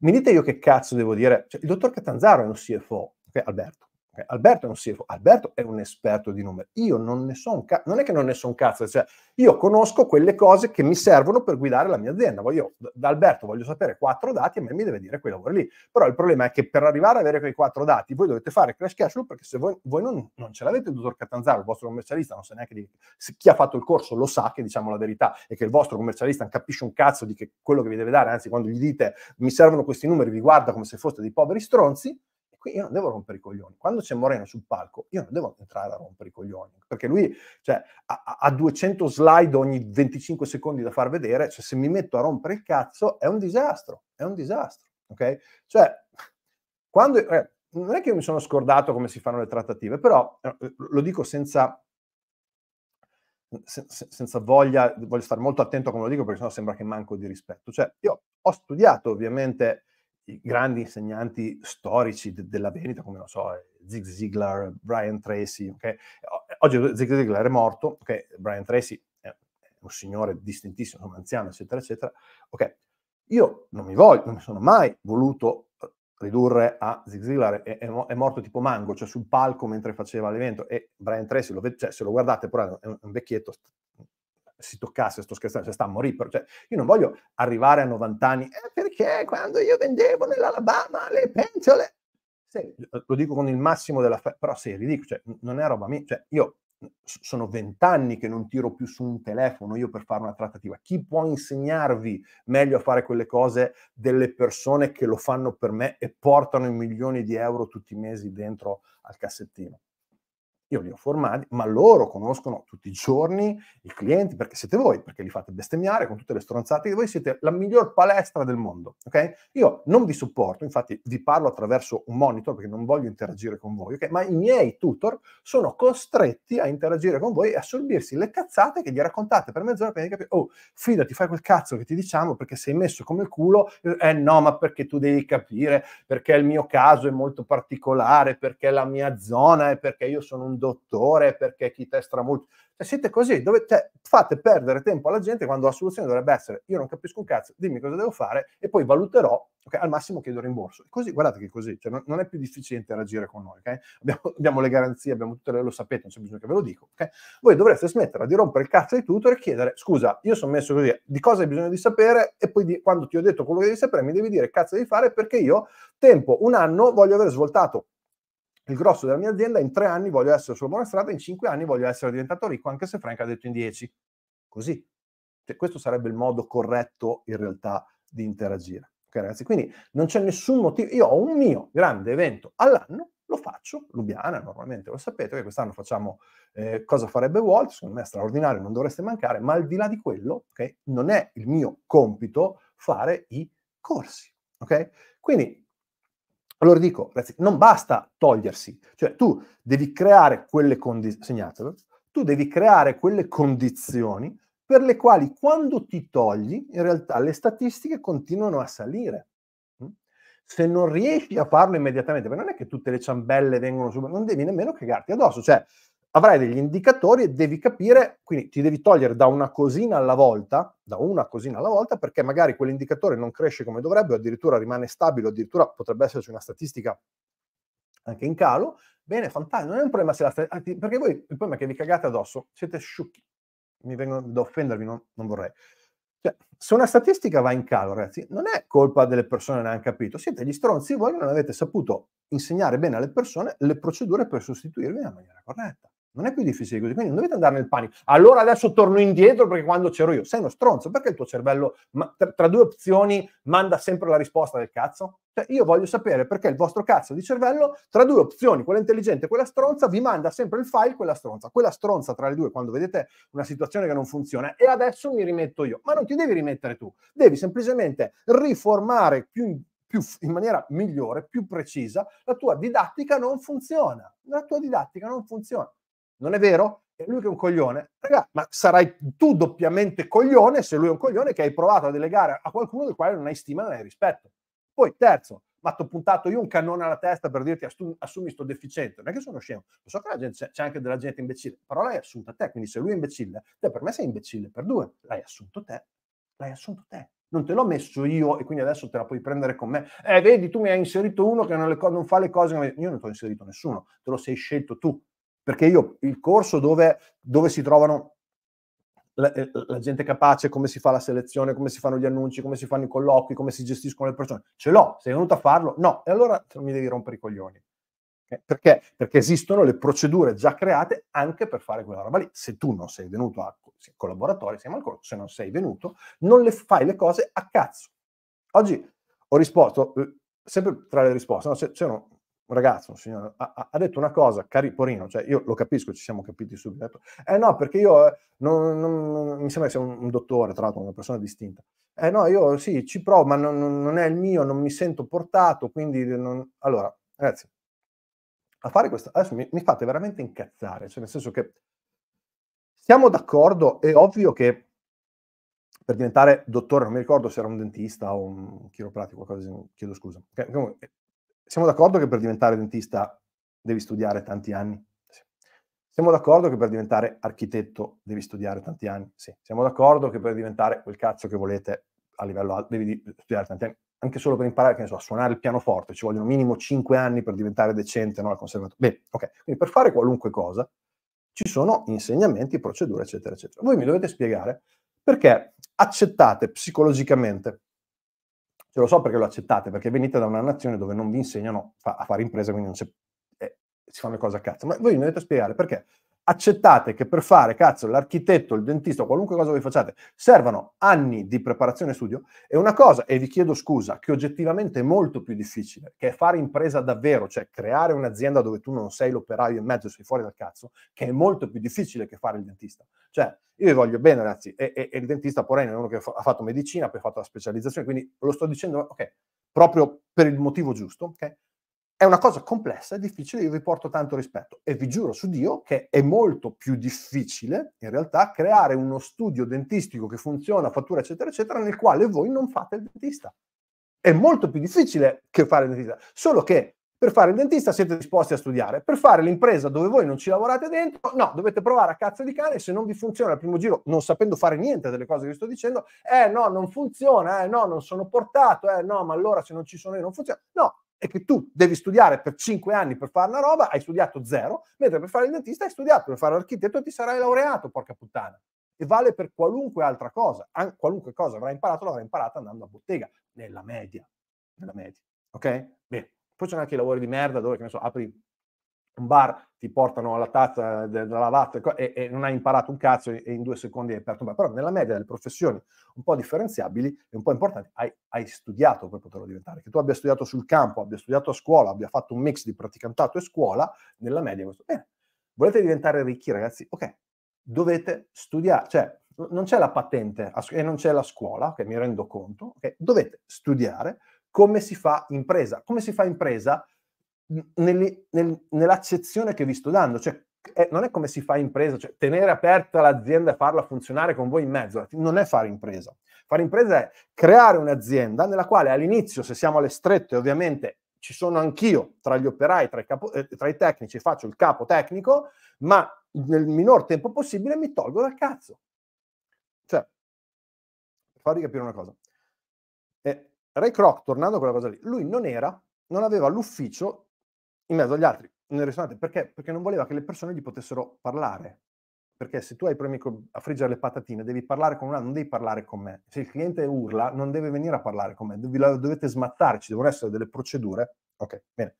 mi dite io che cazzo devo dire? Cioè, il dottor Catanzaro è un CFO, okay, Alberto. Eh, Alberto è un CFO, Alberto è un esperto di numeri. Io non ne so un cazzo, non è che non ne so un cazzo, cioè io conosco quelle cose che mi servono per guidare la mia azienda. Voglio, da Alberto voglio sapere quattro dati e me mi deve dire quei lavori lì. Però il problema è che per arrivare ad avere quei quattro dati voi dovete fare crash cash flow perché se voi, voi non, non, ce l'avete il dottor Catanzaro, il vostro commercialista, non sa neanche di, chi ha fatto il corso lo sa che diciamo la verità e che il vostro commercialista non capisce un cazzo di che, quello che vi deve dare, anzi quando gli dite mi servono questi numeri vi guarda come se foste dei poveri stronzi Qui io non devo rompere i coglioni. Quando c'è Moreno sul palco, io non devo entrare a rompere i coglioni, perché lui cioè, ha, ha, 200 slide ogni 25 secondi da far vedere, cioè, se mi metto a rompere il cazzo è un disastro, è un disastro, ok? Cioè, quando... Eh, non è che io mi sono scordato come si fanno le trattative, però eh, lo dico senza senza voglia, voglio stare molto attento a come lo dico perché sennò sembra che manco di rispetto. Cioè, io ho studiato ovviamente i grandi insegnanti storici de- della Veneto, come non so, Zig Ziglar, Brian Tracy. Okay? Oggi Zig Ziglar è morto, okay? Brian Tracy è un signore distintissimo, un anziano, eccetera, eccetera. Ok, Io non mi voglio, non mi sono mai voluto eh, ridurre a Zig Ziglar, è, è, morto tipo mango, cioè sul palco mentre faceva l'evento, e Brian Tracy, lo, cioè, se lo guardate, però è un, un vecchietto, si toccasse, sto scherzando, se cioè sta a morire, però, cioè, io non voglio arrivare a 90 anni, eh, perché quando io vendevo nell'Alabama le pentole, sì, lo dico con il massimo della fe- però sei ridicolo, cioè, non è roba mia, cioè, io sono vent'anni che non tiro più su un telefono io per fare una trattativa. Chi può insegnarvi meglio a fare quelle cose delle persone che lo fanno per me e portano i milioni di euro tutti i mesi dentro al cassettino? Io li ho formati, ma loro conoscono tutti i giorni i clienti, perché siete voi, perché li fate bestemmiare con tutte le stronzate, voi siete la miglior palestra del mondo, ok? Io non vi supporto, infatti vi parlo attraverso un monitor perché non voglio interagire con voi, ok? Ma i miei tutor sono costretti a interagire con voi e assorbirsi le cazzate che gli raccontate per mezz'ora per di capire, oh, fidati, fai quel cazzo che ti diciamo perché sei messo come il culo, eh, eh no, ma perché tu devi capire, perché il mio caso è molto particolare, perché la mia zona è perché io sono un dottore perché chi testa molto. Cioè, siete così, dovete, cioè, fate perdere tempo alla gente quando la soluzione dovrebbe essere io non capisco un cazzo, dimmi cosa devo fare e poi valuterò, okay, al massimo chiedo rimborso. Così, guardate che così, cioè, non, non, è più difficile interagire con noi, okay? abbiamo, abbiamo, le garanzie, abbiamo tutte le, lo sapete, non c'è bisogno che ve lo dico. Okay? Voi dovreste smettere di rompere il cazzo di tutor e chiedere scusa, io sono messo così, di cosa hai bisogno di sapere e poi di, quando ti ho detto quello che devi sapere mi devi dire cazzo devi fare perché io tempo, un anno, voglio aver svoltato il grosso della mia azienda, in tre anni voglio essere sulla buona strada, in cinque anni voglio essere diventato ricco, anche se Frank ha detto in dieci. Così. Cioè, questo sarebbe il modo corretto in realtà di interagire. Ok ragazzi, quindi non c'è nessun motivo. Io ho un mio grande evento all'anno, lo faccio, Lubiana normalmente lo sapete, che quest'anno facciamo eh, cosa farebbe Walt, secondo me è straordinario, non dovreste mancare, ma al di là di quello, ok, non è il mio compito fare i corsi. Ok? Quindi allora dico, ragazzi, non basta togliersi, cioè tu devi creare quelle condizioni, tu devi creare quelle condizioni per le quali quando ti togli, in realtà le statistiche continuano a salire. Mm? Se non riesci a farlo immediatamente, perché non è che tutte le ciambelle vengono su, non devi nemmeno cagarti addosso, cioè avrai degli indicatori e devi capire, quindi ti devi togliere da una cosina alla volta, da una cosina alla volta, perché magari quell'indicatore non cresce come dovrebbe, o addirittura rimane stabile, o addirittura potrebbe esserci una statistica anche in calo. Bene, fantastico, non è un problema se la statistica, perché voi il problema è che vi cagate addosso, siete sciocchi, mi vengono da offendervi, non, non vorrei. Cioè, se una statistica va in calo, ragazzi, non è colpa delle persone che ne hanno capito, siete gli stronzi voi non avete saputo insegnare bene alle persone le procedure per sostituirvi in maniera corretta. Non è più difficile così, quindi non dovete andare nel panico. Allora adesso torno indietro perché quando c'ero io sei uno stronzo, perché il tuo cervello tra due opzioni manda sempre la risposta del cazzo? Cioè, io voglio sapere perché il vostro cazzo di cervello tra due opzioni, quella intelligente e quella stronza, vi manda sempre il file quella stronza. Quella stronza tra le due quando vedete una situazione che non funziona e adesso mi rimetto io. Ma non ti devi rimettere tu, devi semplicemente riformare più in più, in maniera migliore, più precisa, la tua didattica non funziona. La tua didattica non funziona non è vero? È lui che è un coglione. Raga, ma sarai tu doppiamente coglione se lui è un coglione che hai provato a delegare a qualcuno del quale non hai stima, non hai rispetto. Poi, terzo, ma ti ho puntato io un cannone alla testa per dirti assumi sto deficiente. Non è che sono scemo. Lo so che gente, c'è anche della gente imbecille, però l'hai assunto a te. Quindi se lui è imbecille, te per me sei imbecille per due. L'hai assunto te. L'hai assunto te. Non te l'ho messo io e quindi adesso te la puoi prendere con me. Eh, vedi, tu mi hai inserito uno che non, le, non fa le cose. Io non ti ho inserito nessuno. Te lo sei scelto tu perché io il corso dove, dove si trovano la, eh, la, gente capace, come si fa la selezione, come si fanno gli annunci, come si fanno i colloqui, come si gestiscono le persone, ce l'ho, sei venuto a farlo? No, e allora mi devi rompere i coglioni. Eh, perché? Perché esistono le procedure già create anche per fare quella roba lì. Se tu non sei venuto a sei collaboratore, siamo al corso, se non sei venuto, non le fai le cose a cazzo. Oggi ho risposto, eh, sempre tra le risposte, no, c'erano un ragazzo, un signore, ha, ha, detto una cosa, cari Porino, cioè io lo capisco, ci siamo capiti subito. Eh no, perché io eh, non, non, mi sembra che sia un, un, dottore, tra l'altro, una persona distinta. Eh no, io sì, ci provo, ma non, non è il mio, non mi sento portato, quindi... Non... Allora, ragazzi, a fare questo... Adesso mi, mi fate veramente incazzare, cioè nel senso che siamo d'accordo, è ovvio che per diventare dottore, non mi ricordo se era un dentista o un chiropratico, qualcosa, chiedo scusa siamo d'accordo che per diventare dentista devi studiare tanti anni? Sì. Siamo d'accordo che per diventare architetto devi studiare tanti anni? Sì. Siamo d'accordo che per diventare quel cazzo che volete a livello alto devi studiare tanti anni? Anche solo per imparare, che ne so, a suonare il pianoforte ci vogliono minimo 5 anni per diventare decente no, al conservatorio. Bene, ok. Quindi per fare qualunque cosa ci sono insegnamenti, procedure, eccetera, eccetera. Voi mi dovete spiegare perché accettate psicologicamente ce lo so perché lo accettate, perché venite da una nazione dove non vi insegnano a fare impresa, quindi non c'è, eh, si fanno cose a cazzo. Ma voi mi dovete spiegare perché accettate che per fare, cazzo, l'architetto, il dentista, qualunque cosa voi facciate, servano anni di preparazione e studio, è una cosa, e vi chiedo scusa, che oggettivamente è molto più difficile, che è fare impresa davvero, cioè creare un'azienda dove tu non sei l'operaio in mezzo, sei fuori dal cazzo, che è molto più difficile che fare il dentista. Cioè, io vi voglio bene, ragazzi, e, e, e il dentista Poreno è uno che ha fatto medicina, poi ha fatto la specializzazione, quindi lo sto dicendo, ok, proprio per il motivo giusto, ok? È una cosa complessa, e difficile, io vi porto tanto rispetto e vi giuro su Dio che è molto più difficile in realtà creare uno studio dentistico che funziona, fattura eccetera eccetera, nel quale voi non fate il dentista. È molto più difficile che fare il dentista, solo che per fare il dentista siete disposti a studiare, per fare l'impresa dove voi non ci lavorate dentro, no, dovete provare a cazzo di cane, se non vi funziona al primo giro, non sapendo fare niente delle cose che vi sto dicendo, eh no, non funziona, eh no, non sono portato, eh no, ma allora se non ci sono io non funziona. No, è che tu devi studiare per 5 anni per fare una roba, hai studiato zero, mentre per fare il dentista hai studiato, per fare l'architetto ti sarai laureato, porca puttana. E vale per qualunque altra cosa, An- qualunque cosa avrai imparato, l'avrai imparata andando a bottega, nella media, nella media, ok? Bene, poi c'è anche i lavori di merda dove, che ne so, apri un bar ti portano la tazza della lavata e, e, non hai imparato un cazzo e, in due secondi hai aperto un bar. Però nella media delle professioni un po' differenziabili e un po' importanti, hai, hai, studiato per poterlo diventare. Che tu abbia studiato sul campo, abbia studiato a scuola, abbia fatto un mix di praticantato e scuola, nella media questo. Bene, volete diventare ricchi ragazzi? Ok, dovete studiare. Cioè, non c'è la patente e non c'è la scuola, che okay, mi rendo conto, okay? dovete studiare come si fa impresa. Come si fa impresa? nel, nel, nell'accezione che vi sto dando, cioè è, non è come si fa impresa, cioè tenere aperta l'azienda e farla funzionare con voi in mezzo, non è fare impresa. Fare impresa è creare un'azienda nella quale all'inizio, se siamo alle strette, ovviamente ci sono anch'io tra gli operai, tra i, capo, eh, tra i tecnici, faccio il capo tecnico, ma nel minor tempo possibile mi tolgo dal cazzo. Cioè, farvi capire una cosa, eh, Ray Kroc, tornando a quella cosa lì, lui non era, non aveva l'ufficio in mezzo agli altri nel ristorante perché? perché non voleva che le persone gli potessero parlare. Perché se tu hai problemi a friggere le patatine, devi parlare con un altro, non devi parlare con me. Se il cliente urla, non deve venire a parlare con me, la, dovete smattare, ci devono essere delle procedure. Ok, bene.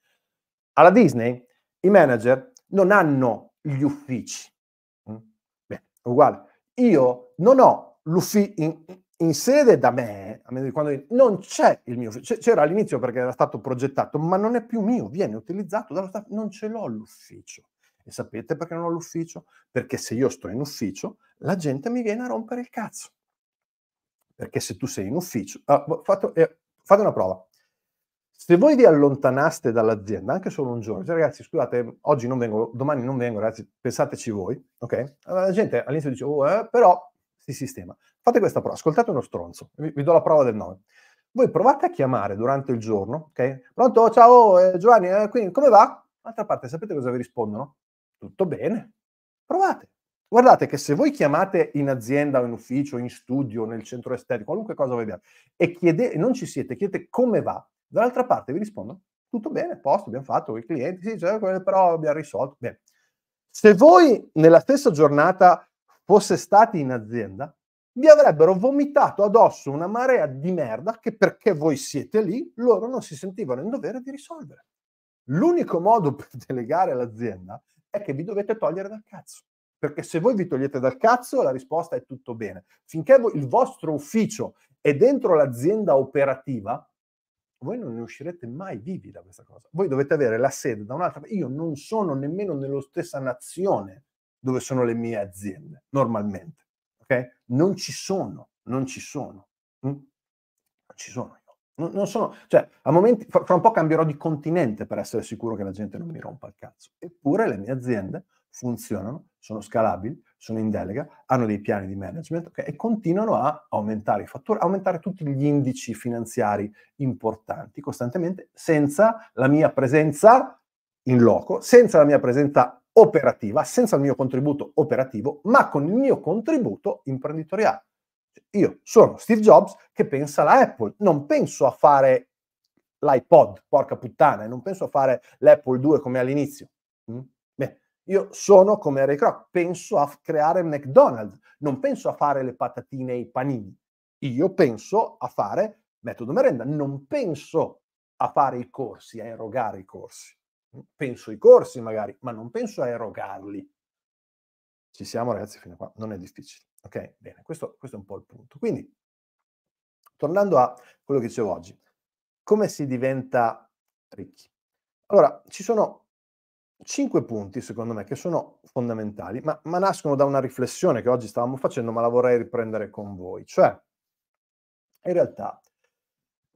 Alla Disney i manager non hanno gli uffici. Mm? Bene, uguale. Io non ho l'ufficio in sede da me, a meno di quando non c'è il mio ufficio, c'era all'inizio perché era stato progettato, ma non è più mio, viene utilizzato dallo staff, non ce l'ho l'ufficio. E sapete perché non ho l'ufficio? Perché se io sto in ufficio, la gente mi viene a rompere il cazzo. Perché se tu sei in ufficio, ah, boh, fate, eh, fate una prova. Se voi vi allontanaste dall'azienda anche solo un giorno, cioè ragazzi, scusate, oggi non vengo, domani non vengo, ragazzi, pensateci voi, ok? Allora La gente all'inizio dice, oh, eh, però si sistema. Fate questa prova, ascoltate uno stronzo, vi, vi do la prova del nome. Voi provate a chiamare durante il giorno, ok? Pronto, ciao eh, Giovanni, eh, quindi, come va? D'altra parte, sapete cosa vi rispondono? Tutto bene. Provate. Guardate che se voi chiamate in azienda, in ufficio, in studio, nel centro estetico, qualunque cosa voi abbiate, e chiedete, non ci siete, chiedete come va, dall'altra parte vi rispondono tutto bene, posto, abbiamo fatto, i clienti, sì, cioè, però abbiamo risolto. Bene. Se voi nella stessa giornata fosse stati in azienda, vi avrebbero vomitato addosso una marea di merda che perché voi siete lì, loro non si sentivano in dovere di risolvere. L'unico modo per delegare l'azienda è che vi dovete togliere dal cazzo. Perché se voi vi togliete dal cazzo, la risposta è tutto bene. Finché voi, il vostro ufficio è dentro l'azienda operativa, voi non ne uscirete mai vivi da questa cosa. Voi dovete avere la sede da un'altra parte. Io non sono nemmeno nella stessa nazione dove sono le mie aziende, normalmente. Okay? Non ci sono, non ci sono. Hm? Non ci sono io. Non, non sono, cioè, a momenti, fra un po' cambierò di continente per essere sicuro che la gente non mi rompa il cazzo. Eppure le mie aziende funzionano, sono scalabili, sono in delega, hanno dei piani di management okay, e continuano a aumentare i fattori, aumentare tutti gli indici finanziari importanti costantemente senza la mia presenza in loco, senza la mia presenza operativa, senza il mio contributo operativo, ma con il mio contributo imprenditoriale. Cioè, io sono Steve Jobs che pensa alla Apple, non penso a fare l'iPod, porca puttana, e non penso a fare l'Apple 2 come all'inizio. Mm? Beh, io sono come Harry Kroc, penso a creare McDonald's, non penso a fare le patatine e i panini. Io penso a fare metodo merenda, non penso a fare i corsi, a erogare i corsi. Mhmm, penso ai corsi magari, ma non penso a erogarli. Ci siamo ragazzi fino a qua, non è difficile. Ok, bene, questo, questo è un po' il punto. Quindi, tornando a quello che dicevo oggi, come si diventa ricchi? Allora, ci sono cinque punti, secondo me, che sono fondamentali, ma, ma nascono da una riflessione che oggi stavamo facendo, ma la vorrei riprendere con voi. Cioè, in realtà,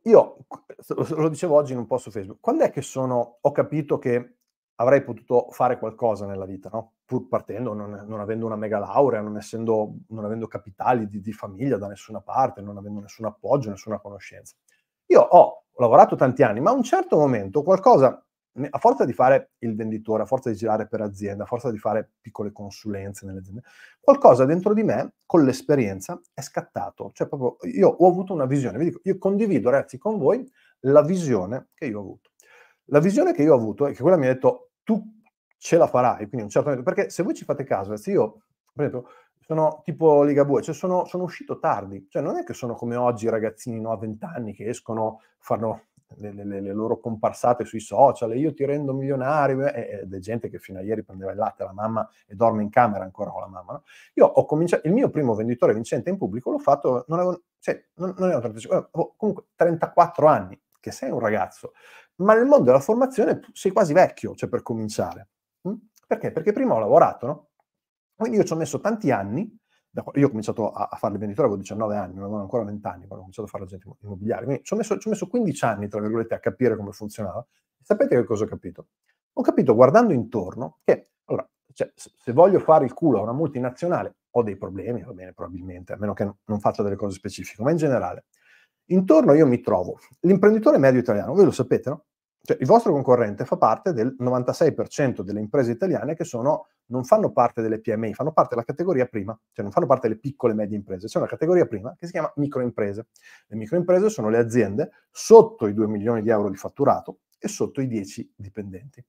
io lo dicevo oggi in un post su Facebook, quando è che sono, ho capito che avrei potuto fare qualcosa nella vita, no? pur partendo, non, non, avendo una mega laurea, non, essendo, non avendo capitali di, di, famiglia da nessuna parte, non avendo nessun appoggio, nessuna conoscenza. Io ho lavorato tanti anni, ma a un certo momento qualcosa a forza di fare il venditore, a forza di girare per azienda, a forza di fare piccole consulenze nelle aziende, qualcosa dentro di me con l'esperienza è scattato. Cioè, proprio io ho avuto una visione. Vi dico, io condivido, ragazzi, con voi la visione che io ho avuto. La visione che io ho avuto è che quella mi ha detto tu ce la farai, quindi un certo momento, perché se voi ci fate caso, ragazzi, io, per esempio, sono tipo Ligabue, cioè sono, sono uscito tardi, cioè non è che sono come oggi i ragazzini no, a 20 anni che escono, fanno le, le, le, loro comparsate sui social, io ti rendo milionario, ed è gente che fino a ieri prendeva il latte alla mamma e dorme in camera ancora con la mamma. No? Io ho cominciato, il mio primo venditore vincente in pubblico l'ho fatto, non avevo, cioè, non, non avevo 35, avevo comunque 34 anni, che sei un ragazzo, ma nel mondo della formazione sei quasi vecchio, cioè per cominciare. Mm? Perché? Perché prima ho lavorato, no? Quindi io ci ho messo tanti anni io ho cominciato a, a fare l'imprenditore, avevo 19 anni, non avevo ancora 20 anni quando ho cominciato a fare l'agente immobiliare, quindi ci ho, messo, ci ho messo 15 anni, tra virgolette, a capire come funzionava. sapete che cosa ho capito? Ho capito guardando intorno che, allora, cioè, se voglio fare il culo a una multinazionale, ho dei problemi, va bene, probabilmente, a meno che non faccia delle cose specifiche, ma in generale, intorno io mi trovo l'imprenditore medio italiano, voi lo sapete, no? Cioè, il vostro concorrente fa parte del 96% delle imprese italiane che sono non fanno parte delle PMI, fanno parte della categoria prima, cioè non fanno parte delle piccole e medie imprese, c'è una categoria prima che si chiama microimprese. Le microimprese sono le aziende sotto i 2 milioni di euro di fatturato e sotto i 10 dipendenti.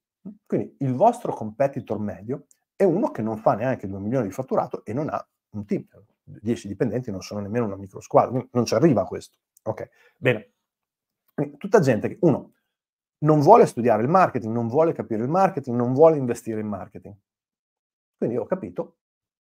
Quindi il vostro competitor medio è uno che non fa neanche 2 milioni di fatturato e non ha un team. 10 dipendenti non sono nemmeno una microsquadra, non ci arriva a questo. Ok, bene. tutta gente che, uno, non vuole studiare il marketing, non vuole capire il marketing, non vuole investire in marketing. Quindi ho capito,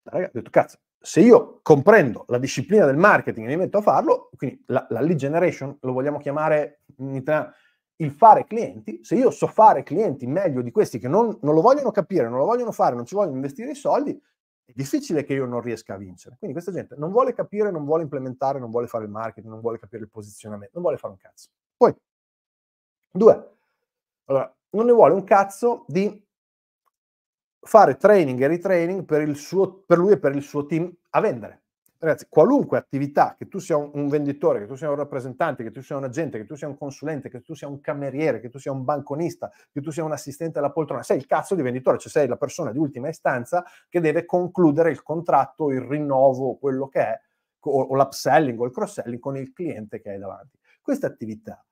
ragazzi, ho detto cazzo, se io comprendo la disciplina del marketing e mi metto a farlo, quindi la, la lead generation, lo vogliamo chiamare in italiano, il fare clienti, se io so fare clienti meglio di questi che non, non, lo vogliono capire, non lo vogliono fare, non ci vogliono investire i soldi, è difficile che io non riesca a vincere. Quindi questa gente non vuole capire, non vuole implementare, non vuole fare il marketing, non vuole capire il posizionamento, non vuole fare un cazzo. Poi, due, allora, non ne vuole un cazzo di fare training e retraining per, suo, per lui e per il suo team a vendere. Ragazzi, qualunque attività, che tu sia un venditore, che tu sia un rappresentante, che tu sia un agente, che tu sia un consulente, che tu sia un cameriere, che tu sia un banconista, che tu sia un assistente alla poltrona, sei il cazzo di venditore, cioè sei la persona di ultima istanza che deve concludere il contratto, il rinnovo, quello che è, o, o l'upselling o il cross-selling con il cliente che hai davanti. Questa attività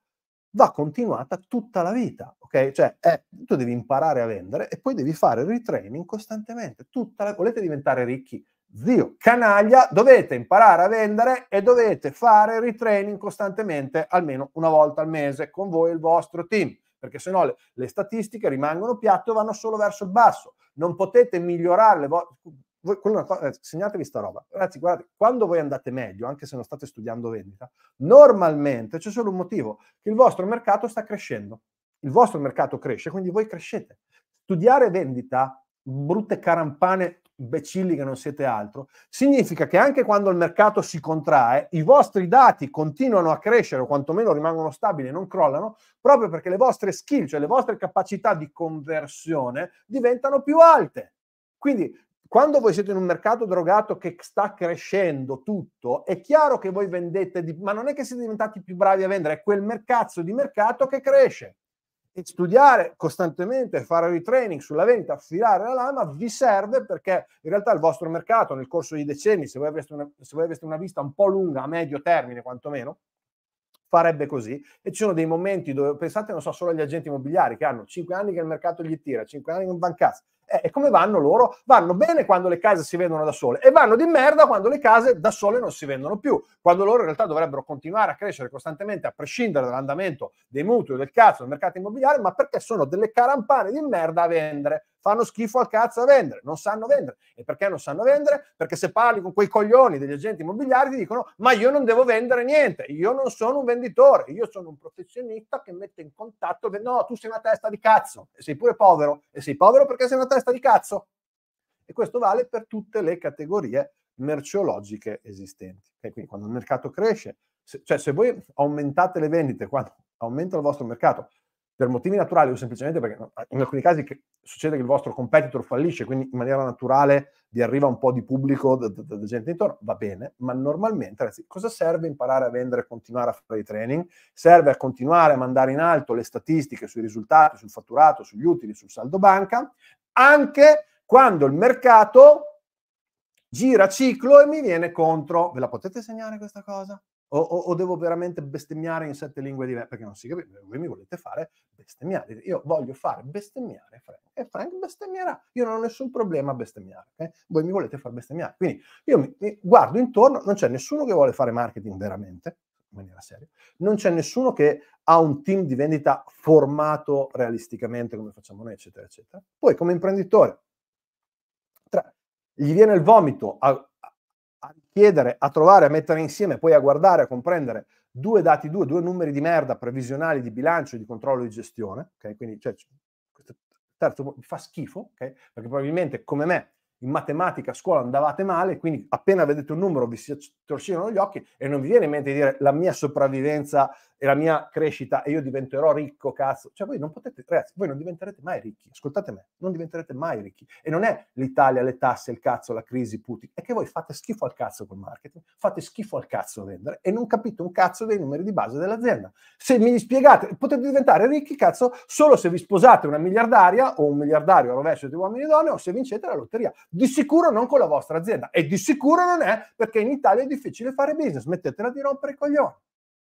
va continuata tutta la vita, ok? Cioè, eh, tu devi imparare a vendere e poi devi fare il retraining costantemente. Tutta la... Volete diventare ricchi? Zio, canaglia, dovete imparare a vendere e dovete fare retraining costantemente, almeno una volta al mese, con voi e il vostro team, perché se no le, le statistiche rimangono piatte e vanno solo verso il basso. Non potete migliorare le vostre voi, cosa, eh, segnatevi sta roba. Ragazzi, guardate, quando voi andate meglio, anche se non state studiando vendita, normalmente c'è solo un motivo, che il vostro mercato sta crescendo. Il vostro mercato cresce, quindi voi crescete. Studiare vendita, brutte carampane imbecilli che non siete altro, significa che anche quando il mercato si contrae, i vostri dati continuano a crescere o quantomeno rimangono stabili e non crollano, proprio perché le vostre skill, cioè le vostre capacità di conversione, diventano più alte. Quindi quando voi siete in un mercato drogato che sta crescendo tutto, è chiaro che voi vendete, di, ma non è che siete diventati più bravi a vendere, è quel mercazzo di mercato che cresce. E studiare costantemente, fare i training sulla vendita, affilare la lama vi serve perché in realtà il vostro mercato nel corso dei decenni, se voi aveste una, se voi aveste una vista un po' lunga, a medio termine quantomeno, farebbe così. E ci sono dei momenti dove pensate, non so, solo agli agenti immobiliari che hanno 5 anni che il mercato gli tira, 5 anni che in bancasse, eh, e come vanno loro? Vanno bene quando le case si vendono da sole e vanno di merda quando le case da sole non si vendono più, quando loro in realtà dovrebbero continuare a crescere costantemente a prescindere dall'andamento dei mutui, o del cazzo, del mercato immobiliare, ma perché sono delle carampane di merda a vendere fanno schifo al cazzo a vendere, non sanno vendere. E perché non sanno vendere? Perché se parli con quei coglioni degli agenti immobiliari ti dicono ma io non devo vendere niente, io non sono un venditore, io sono un professionista che mette in contatto, no, tu sei una testa di cazzo e sei pure povero, e sei povero perché sei una testa di cazzo. E questo vale per tutte le categorie merceologiche esistenti. E quindi quando il mercato cresce, se, cioè se voi aumentate le vendite, quando aumenta il vostro mercato, per motivi naturali o semplicemente perché in alcuni casi che succede che il vostro competitor fallisce, quindi in maniera naturale vi arriva un po' di pubblico, da gente intorno, va bene, ma normalmente, ragazzi, cosa serve imparare a vendere e continuare a fare i training? Serve a continuare a mandare in alto le statistiche sui risultati, sul fatturato, sugli utili, sul saldo banca, anche quando il mercato gira ciclo e mi viene contro. Ve la potete segnare questa cosa? O, o, o, devo veramente bestemmiare in sette lingue diverse? Perché non si capisce, eh, voi mi volete fare bestemmiare. Io voglio fare bestemmiare Frank e Frank bestemmierà. Io non ho nessun problema a bestemmiare. Okay? Voi mi volete far bestemmiare. Quindi io mi, mi guardo intorno, non c'è nessuno che vuole fare marketing veramente, in maniera seria. Non c'è nessuno che ha un team di vendita formato realisticamente come facciamo noi, eccetera, eccetera. Poi come imprenditore, tre, gli viene il vomito a a chiedere, a trovare, a mettere insieme, poi a guardare, a comprendere due dati, due, due numeri di merda previsionali di bilancio e di controllo di gestione, ok? Quindi, cioè, questo terzo fa schifo, ok? Perché probabilmente, come me, in matematica a scuola andavate male, quindi appena vedete un numero vi si torciono gli occhi e non vi viene in mente di dire la mia sopravvivenza e la mia crescita e io diventerò ricco, cazzo. Cioè voi non potete, ragazzi, voi non diventerete mai ricchi, ascoltate me, non diventerete mai ricchi. E non è l'Italia, le tasse, il cazzo, la crisi, Putin, è che voi fate schifo al cazzo col marketing, fate schifo al cazzo a vendere e non capite un cazzo dei numeri di base dell'azienda. Se mi spiegate, potete diventare ricchi, cazzo, solo se vi sposate una miliardaria o un miliardario a rovescio di uomini e donne o se vincete la lotteria. Di sicuro non con la vostra azienda e di sicuro non è perché in Italia è difficile fare business, mettetela di rompere i coglioni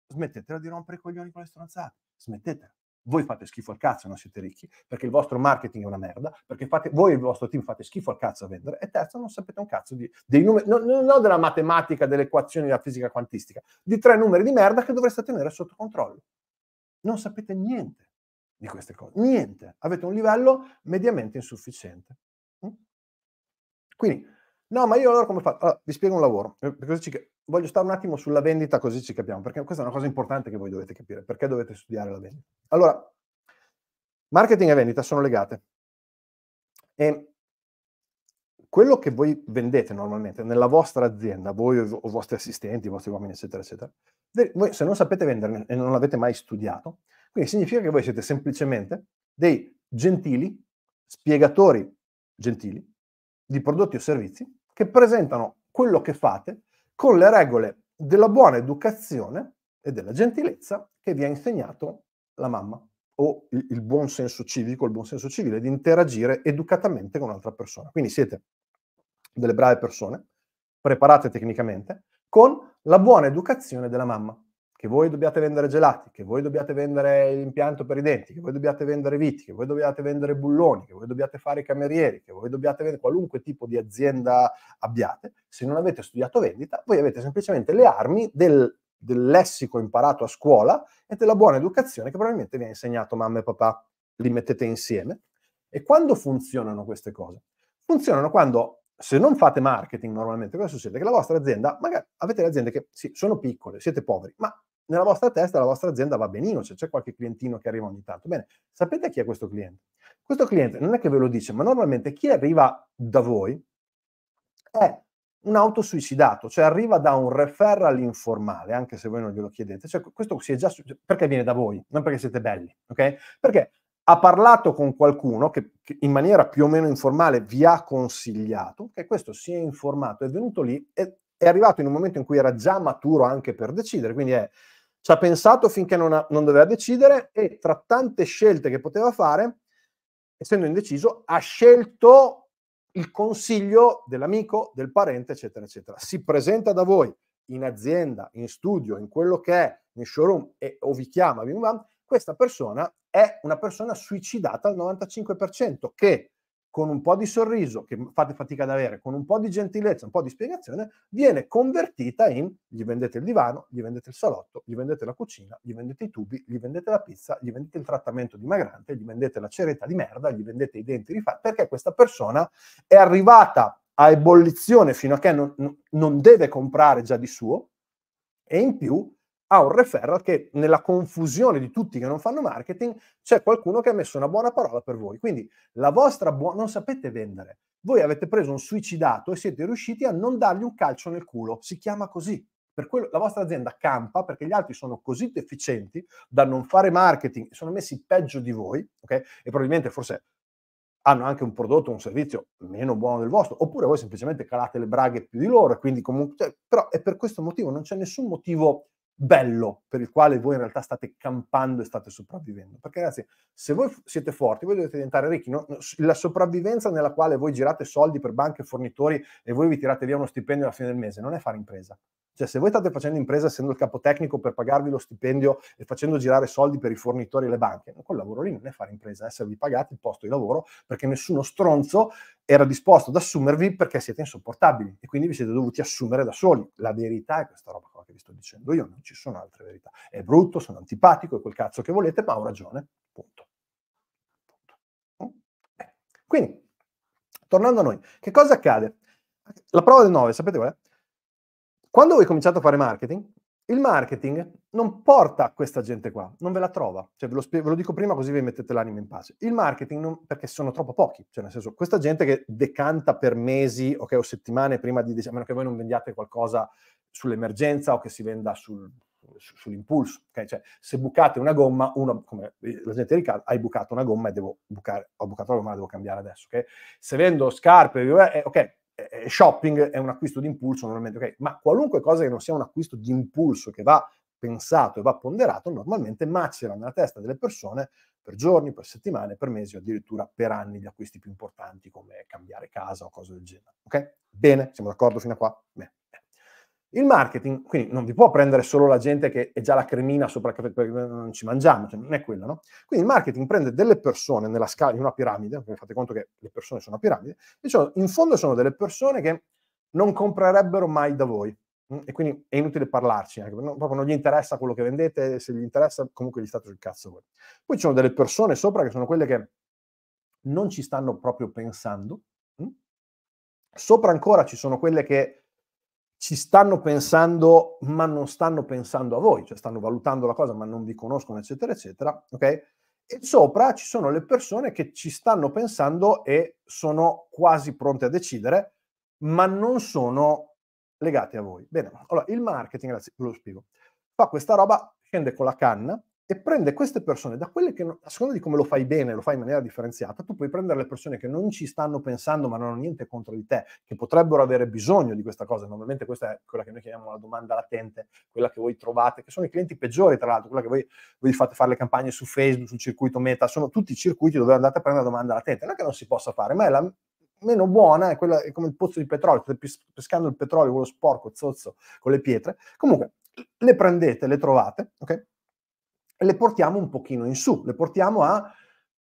smettetela di rompere i coglioni con le stronzate, smettetela. Voi fate schifo al cazzo e non siete ricchi, perché il vostro marketing è una merda, perché fate, voi e il vostro team fate schifo al cazzo a vendere, e terzo, non sapete un cazzo di, dei numeri, non, non della matematica, delle equazioni della fisica quantistica, di tre numeri di merda che dovreste tenere sotto controllo. Non sapete niente di queste cose, niente. Avete un livello mediamente insufficiente. Mm? Quindi, No, ma io allora come faccio? Allora, vi spiego un lavoro. Eh, voglio stare un attimo sulla vendita così ci capiamo, perché questa è una cosa importante che voi dovete capire, perché dovete studiare la vendita. Allora, marketing e vendita sono legate. E quello che voi vendete normalmente nella vostra azienda, voi o i vostri assistenti, i vostri uomini, eccetera, eccetera, voi se non sapete venderne e non l'avete mai studiato, quindi significa che voi siete semplicemente dei gentili, spiegatori gentili di prodotti o servizi che presentano quello che fate con le regole della buona educazione e della gentilezza che vi ha insegnato la mamma o il, il buon senso civico, il buon senso civile di interagire educatamente con un'altra persona. Quindi siete delle brave persone, preparate tecnicamente, con la buona educazione della mamma che voi dobbiate vendere gelati, che voi dobbiate vendere l'impianto per i denti, che voi dobbiate vendere viti, che voi dobbiate vendere bulloni, che voi dobbiate fare i camerieri, che voi dobbiate vendere qualunque tipo di azienda abbiate, se non avete studiato vendita, voi avete semplicemente le armi del, del lessico imparato a scuola e della buona educazione che probabilmente vi ha insegnato mamma e papà. Li mettete insieme. E quando funzionano queste cose? Funzionano quando se non fate marketing normalmente, cosa succede? Che la vostra azienda, magari avete le aziende che sì, sono piccole, siete poveri, ma nella vostra testa la vostra azienda va benino, cioè c'è qualche clientino che arriva ogni tanto. Bene, sapete chi è questo cliente? Questo cliente non è che ve lo dice, ma normalmente chi arriva da voi è un autosuicidato, cioè arriva da un referral informale, anche se voi non glielo chiedete. Cioè questo si è già perché viene da voi, non perché siete belli, ok? Perché ha parlato con qualcuno che, che, in maniera più o meno informale vi ha consigliato, che questo si è informato, è venuto lì, è, è arrivato in un momento in cui era già maturo anche per decidere, quindi è, ci ha pensato finché non, ha, non doveva decidere e tra tante scelte che poteva fare, essendo indeciso, ha scelto il consiglio dell'amico, del parente, eccetera, eccetera. Si presenta da voi in azienda, in studio, in quello che è, in showroom, e, o vi chiama, questa persona è una persona suicidata al 95%, che con un po' di sorriso, che fate fatica ad avere, con un po' di gentilezza, un po' di spiegazione, viene convertita in gli vendete il divano, gli vendete il salotto, gli vendete la cucina, gli vendete i tubi, gli vendete la pizza, gli vendete il trattamento dimagrante, gli vendete la ceretta di merda, gli vendete i denti rifatti, perché questa persona è arrivata a ebollizione fino a che non, non deve comprare già di suo e in più ha un referral che nella confusione di tutti che non fanno marketing c'è qualcuno che ha messo una buona parola per voi. Quindi la vostra buona non sapete vendere. Voi avete preso un suicidato e siete riusciti a non dargli un calcio nel culo. Si chiama così. Per quello la vostra azienda campa perché gli altri sono così deficienti da non fare marketing, sono messi peggio di voi, ok? E probabilmente forse hanno anche un prodotto, un servizio meno buono del vostro, oppure voi semplicemente calate le braghe più di loro, quindi comunque, cioè, però è per questo motivo, non c'è nessun motivo bello per il quale voi in realtà state campando e state sopravvivendo. Perché ragazzi, se voi siete forti, voi dovete diventare ricchi. No? La sopravvivenza nella quale voi girate soldi per banche e fornitori e voi vi tirate via uno stipendio alla fine del mese non è fare impresa. Cioè, se voi state facendo impresa essendo il capotecnico per pagarvi lo stipendio e facendo girare soldi per i fornitori e le banche, quel lavoro lì non è fare impresa, è esservi pagati il posto di lavoro perché nessuno stronzo era disposto ad assumervi perché siete insopportabili e quindi vi siete dovuti assumere da soli. La verità è questa roba qua che vi sto dicendo io, non ci sono altre verità. È brutto, sono antipatico, è quel cazzo che volete, ma ho ragione. Punto. Punto. Mm? Eh, quindi, tornando a noi, che cosa accade? La prova del 9, sapete qual è? Quando voi cominciate a fare marketing, il marketing non porta questa gente qua, non ve la trova. Cioè, ve, lo spie- ve, lo dico prima così vi mettete l'anima in pace. Il marketing, non, perché sono troppo pochi, cioè nel senso, questa gente che decanta per mesi okay, o settimane prima di... Dec- a meno che voi non vendiate qualcosa sull'emergenza o che si venda sul, su, sull'impulso. Okay? Cioè, se bucate una gomma, uno, come la gente Riccardo, hai bucato una gomma e devo bucare, ho bucato la gomma, la devo cambiare adesso. Okay? Se vendo scarpe, eh, eh ok, shopping è un acquisto di impulso normalmente, okay? ma qualunque cosa che non sia un acquisto di impulso che va pensato e va ponderato, normalmente macera nella testa delle persone per giorni, per settimane, per mesi o addirittura per anni gli acquisti più importanti come cambiare casa o cose del genere. Ok? Bene, siamo d'accordo fino a qua? Beh. Il marketing, quindi non vi può prendere solo la gente che è già la cremina sopra perché non ci mangiamo, cioè non è quello, no? Quindi il marketing prende delle persone nella scala di una piramide, fate conto che le persone sono una piramide, diciamo, in fondo sono delle persone che non comprerebbero mai da voi. Mm, e quindi è inutile parlarci, eh? no, proprio non gli interessa quello che vendete, se gli interessa comunque gli state sul cazzo voi. Poi ci sono delle persone sopra che sono quelle che non ci stanno proprio pensando. Mm? Sopra ancora ci sono quelle che ci stanno pensando, ma non stanno pensando a voi, cioè stanno valutando la cosa, ma non vi conoscono, eccetera, eccetera, ok? E sopra ci sono le persone che ci stanno pensando e sono quasi pronte a decidere, ma non sono legate a voi. Bene, allora il marketing, ragazzi, ve lo spiego. Fa questa roba, scende con la canna, e prende queste persone da quelle che, a seconda di come lo fai bene, lo fai in maniera differenziata, tu puoi prendere le persone che non ci stanno pensando ma non hanno niente contro di te, che potrebbero avere bisogno di questa cosa. Normalmente questa è quella che noi chiamiamo la domanda latente, quella che voi trovate, che sono i clienti peggiori tra l'altro, quella che voi, voi fate fare le campagne su Facebook, sul circuito meta, sono tutti i circuiti dove andate a prendere la domanda latente. Non è che non si possa fare, ma è la, meno buona, è, quella, è come il pozzo di petrolio, state pescando il petrolio, quello sporco, zozzo, con le pietre. Comunque, le prendete, le trovate, ok? le portiamo un pochino in su, le portiamo a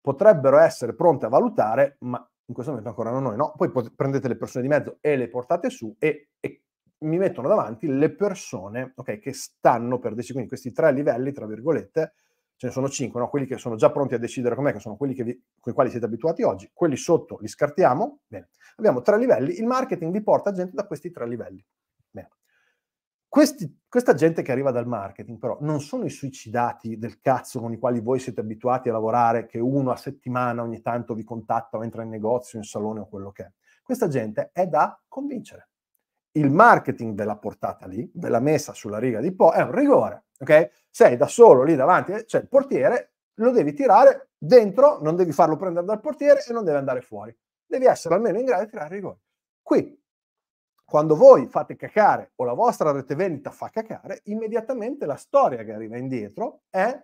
potrebbero essere pronte a valutare, ma in questo momento ancora non noi, no? Poi pot- prendete le persone di mezzo e le portate su e, e mi mettono davanti le persone okay, che stanno per decidere, quindi questi tre livelli, tra virgolette, ce ne sono cinque, no? quelli che sono già pronti a decidere com'è, che sono quelli che vi, con i quali siete abituati oggi, quelli sotto li scartiamo, bene, abbiamo tre livelli, il marketing vi porta gente da questi tre livelli. Questi, questa gente che arriva dal marketing, però, non sono i suicidati del cazzo con i quali voi siete abituati a lavorare, che uno a settimana ogni tanto vi contatta o entra in negozio, in salone o quello che è. Questa gente è da convincere. Il marketing ve l'ha portata lì, ve l'ha messa sulla riga di po', è un rigore, ok? Sei da solo lì davanti, eh, c'è cioè il portiere, lo devi tirare dentro, non devi farlo prendere dal portiere e non deve andare fuori. Devi essere almeno in grado di tirare i rigori. Qui quando voi fate cacare o la vostra rete vendita fa cacare, immediatamente la storia che arriva indietro è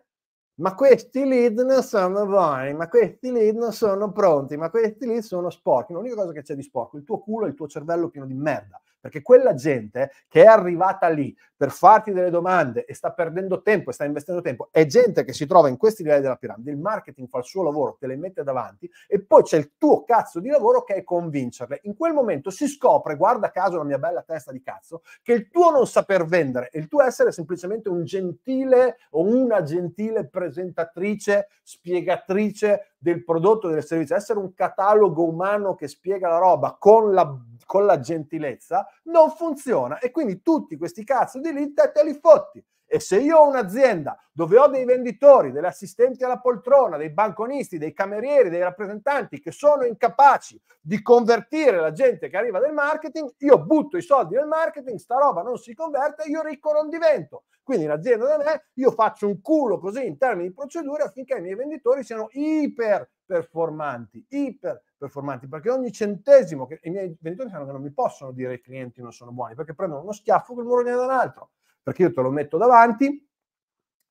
ma questi lead non sono buoni, ma questi lead non sono pronti, ma questi lead sono sporchi. L'unica cosa che c'è di sporco è il tuo culo e il tuo cervello pieno di merda perché quella gente che è arrivata lì per farti delle domande e sta perdendo tempo e sta investendo tempo, è gente che si trova in questi livelli della piramide, il marketing fa il suo lavoro, te le mette davanti e poi c'è il tuo cazzo di lavoro che è convincerle. In quel momento si scopre, guarda caso la mia bella testa di cazzo, che il tuo non saper vendere e il tuo essere semplicemente un gentile o una gentile presentatrice, spiegatrice, del prodotto, del servizio, essere un catalogo umano che spiega la roba con la, con la gentilezza, non funziona. E quindi tutti questi cazzo di lì te, te li fotti. E se io ho un'azienda dove ho dei venditori, degli assistenti alla poltrona, dei banconisti, dei camerieri, dei rappresentanti che sono incapaci di convertire la gente che arriva del marketing, io butto i soldi nel marketing, sta roba non si converte, io ricco non divento. Quindi l'azienda da me, io faccio un culo così in termini di procedure affinché i miei venditori siano iper performanti, iper performanti, perché ogni centesimo che i miei venditori sanno che non mi possono dire che i clienti non sono buoni, perché prendono uno schiaffo che il muro viene dà un altro perché io te lo metto davanti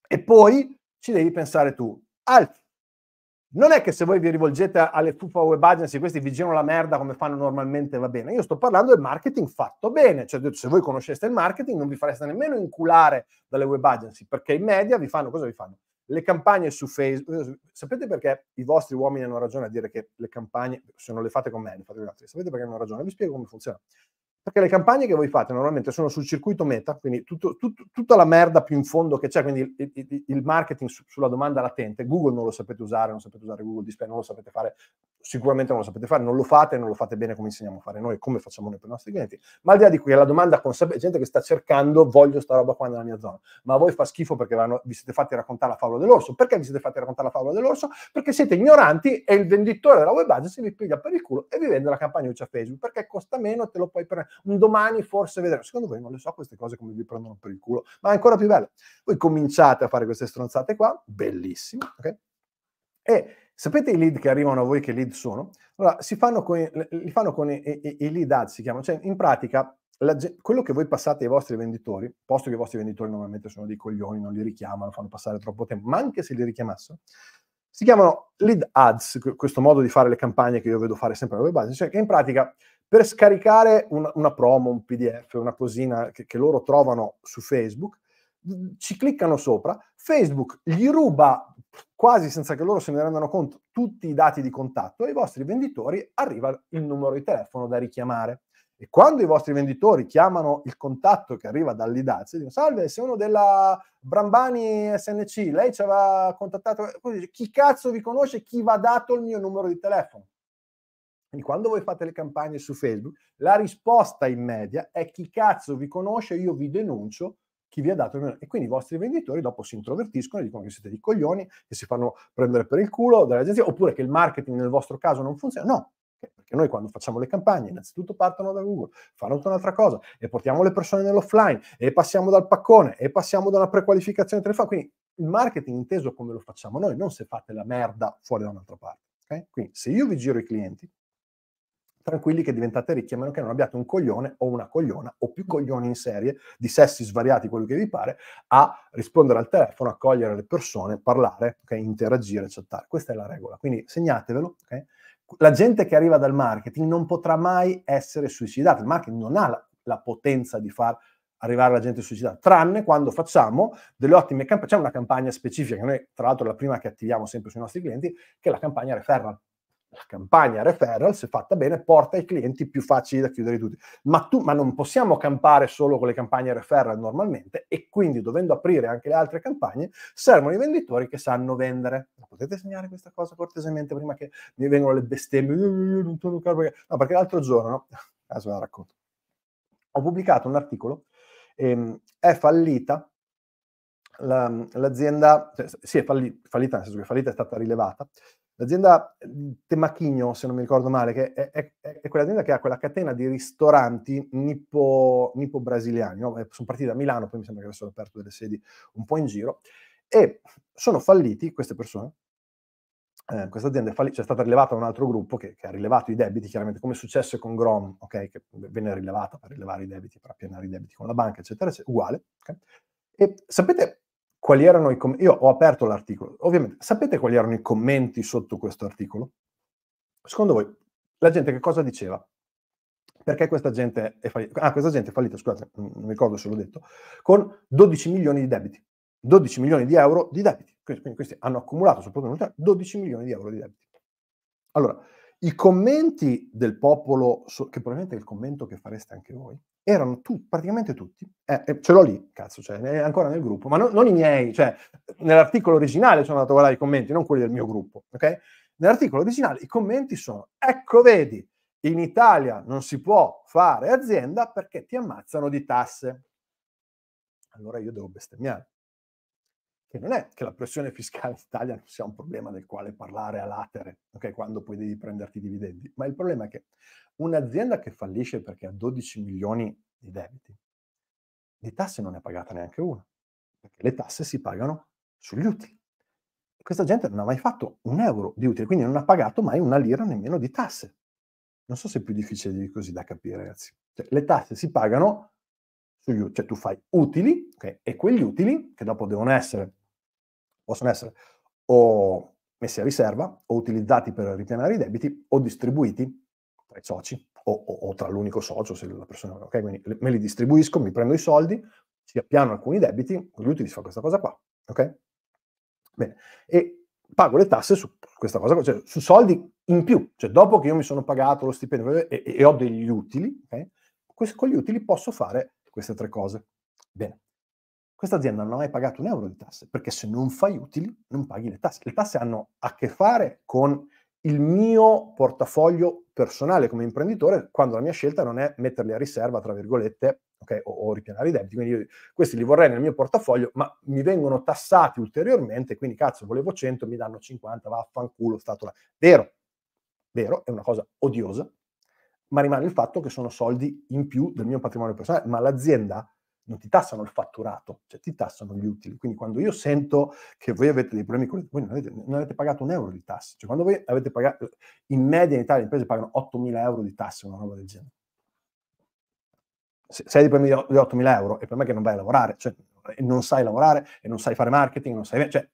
e poi ci devi pensare tu. Altri. Non è che se voi vi rivolgete alle FUFA web agency, questi vi girano la merda come fanno normalmente, va bene. Io sto parlando del marketing fatto bene, cioè se voi conosceste il marketing non vi fareste nemmeno inculare dalle web agency, perché in media vi fanno, cosa vi fanno? Le campagne su Facebook, sapete perché i vostri uomini hanno ragione a dire che le campagne, se non le fate con me, le fate con altri, sapete perché hanno ragione? Vi spiego come funziona. Perché le campagne che voi fate normalmente sono sul circuito meta, quindi tutto, tutto, tutta la merda più in fondo che c'è, quindi il, il, il marketing su, sulla domanda latente. Google non lo sapete usare, non sapete usare Google Display, non lo sapete fare, sicuramente non lo sapete fare, non lo fate, non lo fate bene come insegniamo a fare noi, come facciamo noi per i nostri clienti. Ma al di là di qui, è la domanda consapevole, gente che sta cercando, voglio sta roba qua nella mia zona, ma a voi fa schifo perché vanno, vi siete fatti raccontare la favola dell'orso. Perché vi siete fatti raccontare la favola dell'orso? Perché siete ignoranti e il venditore della web agency vi piglia per il culo e vi vende la campagna uccia Facebook perché costa meno, e te lo puoi prendere un domani forse vedremo. Secondo voi non le so queste cose come vi prendono per il culo, ma è ancora più bello. Voi cominciate a fare queste stronzate qua, bellissime, ok? E sapete i lead che arrivano a voi che lead sono? Allora, si fanno con, li fanno con i, i, i lead ad, si chiamano, cioè in pratica la, quello che voi passate ai vostri venditori, posto che i vostri venditori normalmente sono dei coglioni, non li richiamano, fanno passare troppo tempo, ma anche se li richiamassero, si chiamano lead ads, questo modo di fare le campagne che io vedo fare sempre alla base, cioè che in pratica per scaricare un, una promo, un PDF, una cosina che, che loro trovano su Facebook, ci cliccano sopra, Facebook gli ruba quasi senza che loro se ne rendano conto tutti i dati di contatto e ai vostri venditori arriva il numero di telefono da richiamare. E quando i vostri venditori chiamano il contatto che arriva dall'IDAZ, dicono salve, sei uno della Brambani SNC, lei ci aveva contattato, chi cazzo vi conosce, chi va dato il mio numero di telefono? Quindi quando voi fate le campagne su Facebook, la risposta in media è chi cazzo vi conosce, io vi denuncio chi vi ha dato il meno. E quindi i vostri venditori dopo si introvertiscono e dicono che siete dei coglioni, che si fanno prendere per il culo dall'agenzia, oppure che il marketing nel vostro caso non funziona. No, perché noi quando facciamo le campagne, innanzitutto partono da Google, fanno tutta un'altra cosa, e portiamo le persone nell'offline, e passiamo dal paccone, e passiamo da una prequalificazione telefonica. Quindi il marketing inteso come lo facciamo noi, non se fate la merda fuori da un'altra parte. Okay? Quindi se io vi giro i clienti, tranquilli che diventate ricchi a meno che non abbiate un coglione o una cogliona o più mm. coglioni in serie di sessi svariati, quello che vi pare, a rispondere al telefono, accogliere le persone, parlare, okay? interagire, chattare. Questa è la regola, quindi segnatevelo. Okay? La gente che arriva dal marketing non potrà mai essere suicidata, il marketing non ha la, la potenza di far arrivare la gente suicidata, tranne quando facciamo delle ottime campagne, c'è una campagna specifica, che noi tra l'altro è la prima che attiviamo sempre sui nostri clienti, che è la campagna referral la campagna referral, se fatta bene, porta ai clienti più facili da chiudere tutti. Ma, tu, ma non possiamo campare solo con le campagne referral normalmente e quindi dovendo aprire anche le altre campagne servono i venditori che sanno vendere. potete segnare questa cosa cortesemente prima che mi vengano le bestemmie? Eh, eh, eh, no, perché l'altro giorno, no? adesso ve la racconto, ho pubblicato un articolo, ehm, è fallita la, l'azienda, cioè, sì è falli, fallita nel senso che fallita è stata rilevata, L'azienda mhmm, Temachino, se non mi ricordo male, che è, è, è quell'azienda che ha quella catena di ristoranti nippo-brasiliani. No? Eh, sono partiti da Milano, poi mi sembra che avessero aperto delle sedi un po' in giro. E sono falliti queste persone. Eh, questa azienda è, falli- cioè è stata rilevata da un altro gruppo che, che, ha rilevato i debiti, chiaramente come è successo con Grom, okay? che venne rilevata per rilevare i debiti, per appianare i debiti con la banca, eccetera, eccetera uguale. Okay? E sapete quali erano i commenti. Io ho aperto l'articolo, ovviamente, sapete quali erano i commenti sotto questo articolo? Secondo voi, la gente che cosa diceva? Perché questa gente è fallita? Ah, questa gente è fallita, scusate, non ricordo se l'ho detto, con 12 milioni di debiti. 12 milioni di euro di debiti. Quindi questi hanno accumulato, soprattutto in 12 milioni di euro di debiti. Allora, i commenti del popolo, che probabilmente è il commento che fareste anche voi, erano tu, praticamente tutti. Eh, eh, ce l'ho lì, cazzo, cioè, è ancora nel gruppo, ma no, non i miei, cioè, nell'articolo originale sono andato a guardare i commenti, non quelli del mio gruppo, ok? Nell'articolo originale i commenti sono, ecco vedi, in Italia non si può fare azienda perché ti ammazzano di tasse. Allora io devo bestemmiare che non è che la pressione fiscale in Italia non sia un problema del quale parlare a latere, okay, quando poi devi prenderti i dividendi, ma il problema è che un'azienda che fallisce perché ha 12 milioni di debiti, di tasse non ne è pagata neanche una, perché le tasse si pagano sugli utili. questa gente non ha mai fatto un euro di utili, quindi non ha pagato mai una lira nemmeno di tasse. Non so se è più difficile di così da capire, ragazzi. Cioè, le tasse si pagano sugli utili, cioè tu fai utili, okay, e quegli utili, che dopo devono essere possono essere o messi a riserva o utilizzati per ripianare i debiti o distribuiti tra i soci o, o, o tra l'unico socio se la persona ok quindi me li distribuisco mi prendo i soldi si appiano alcuni debiti lui utilizza fa questa cosa qua ok bene e pago le tasse su questa cosa cioè su soldi in più cioè dopo che io mi sono pagato lo stipendio e, e ho degli utili okay, con gli utili posso fare queste tre cose bene questa azienda non ha mai pagato un euro di tasse, perché se non fai utili non paghi le tasse. Le tasse hanno a che fare con il mio portafoglio personale come imprenditore quando la mia scelta non è metterli a riserva, tra virgolette, okay, o, o, ripianare i debiti. Quindi io, questi li vorrei nel mio portafoglio, ma mi vengono tassati ulteriormente, quindi cazzo, volevo 100, mi danno 50, vaffanculo, stato là. Vero, vero, è una cosa odiosa, ma rimane il fatto che sono soldi in più del mio patrimonio personale, ma l'azienda non ti tassano il fatturato, cioè ti tassano gli utili. Quindi quando io sento che voi avete dei problemi con voi non avete, non avete pagato un euro di tasse, cioè quando voi avete pagato, in media in Italia le imprese pagano 8.000 euro di tasse, una roba del genere. Se, se hai dei problemi di 8.000 euro, è per me che non vai a lavorare, cioè non sai lavorare e non sai fare marketing, non sai... Cioè,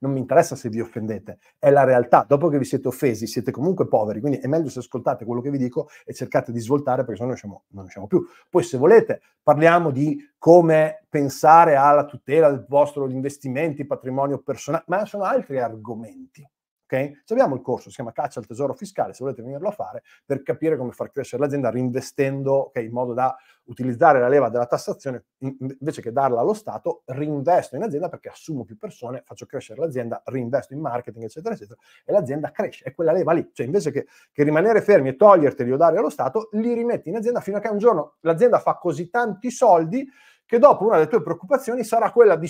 non mi interessa se vi offendete, è la realtà. Dopo che vi siete offesi, siete comunque poveri, quindi è meglio se ascoltate quello che vi dico e cercate di svoltare perché sennò non usciamo, non siamo più. Poi se volete parliamo di come pensare alla tutela del vostro investimenti, patrimonio personale, ma sono altri argomenti. Okay? abbiamo il corso, si chiama Caccia al tesoro fiscale, se volete venirlo a fare, per capire come far crescere l'azienda reinvestendo, okay, in modo da utilizzare la leva della tassazione, invece che darla allo Stato, reinvesto in azienda perché assumo più persone, faccio crescere l'azienda, reinvesto in marketing, eccetera, eccetera, e l'azienda cresce, è quella leva lì. Cioè, invece che, che rimanere fermi e toglierteli o dare allo Stato, li rimetti in azienda fino a che un giorno l'azienda fa così tanti soldi che dopo una delle tue preoccupazioni sarà quella di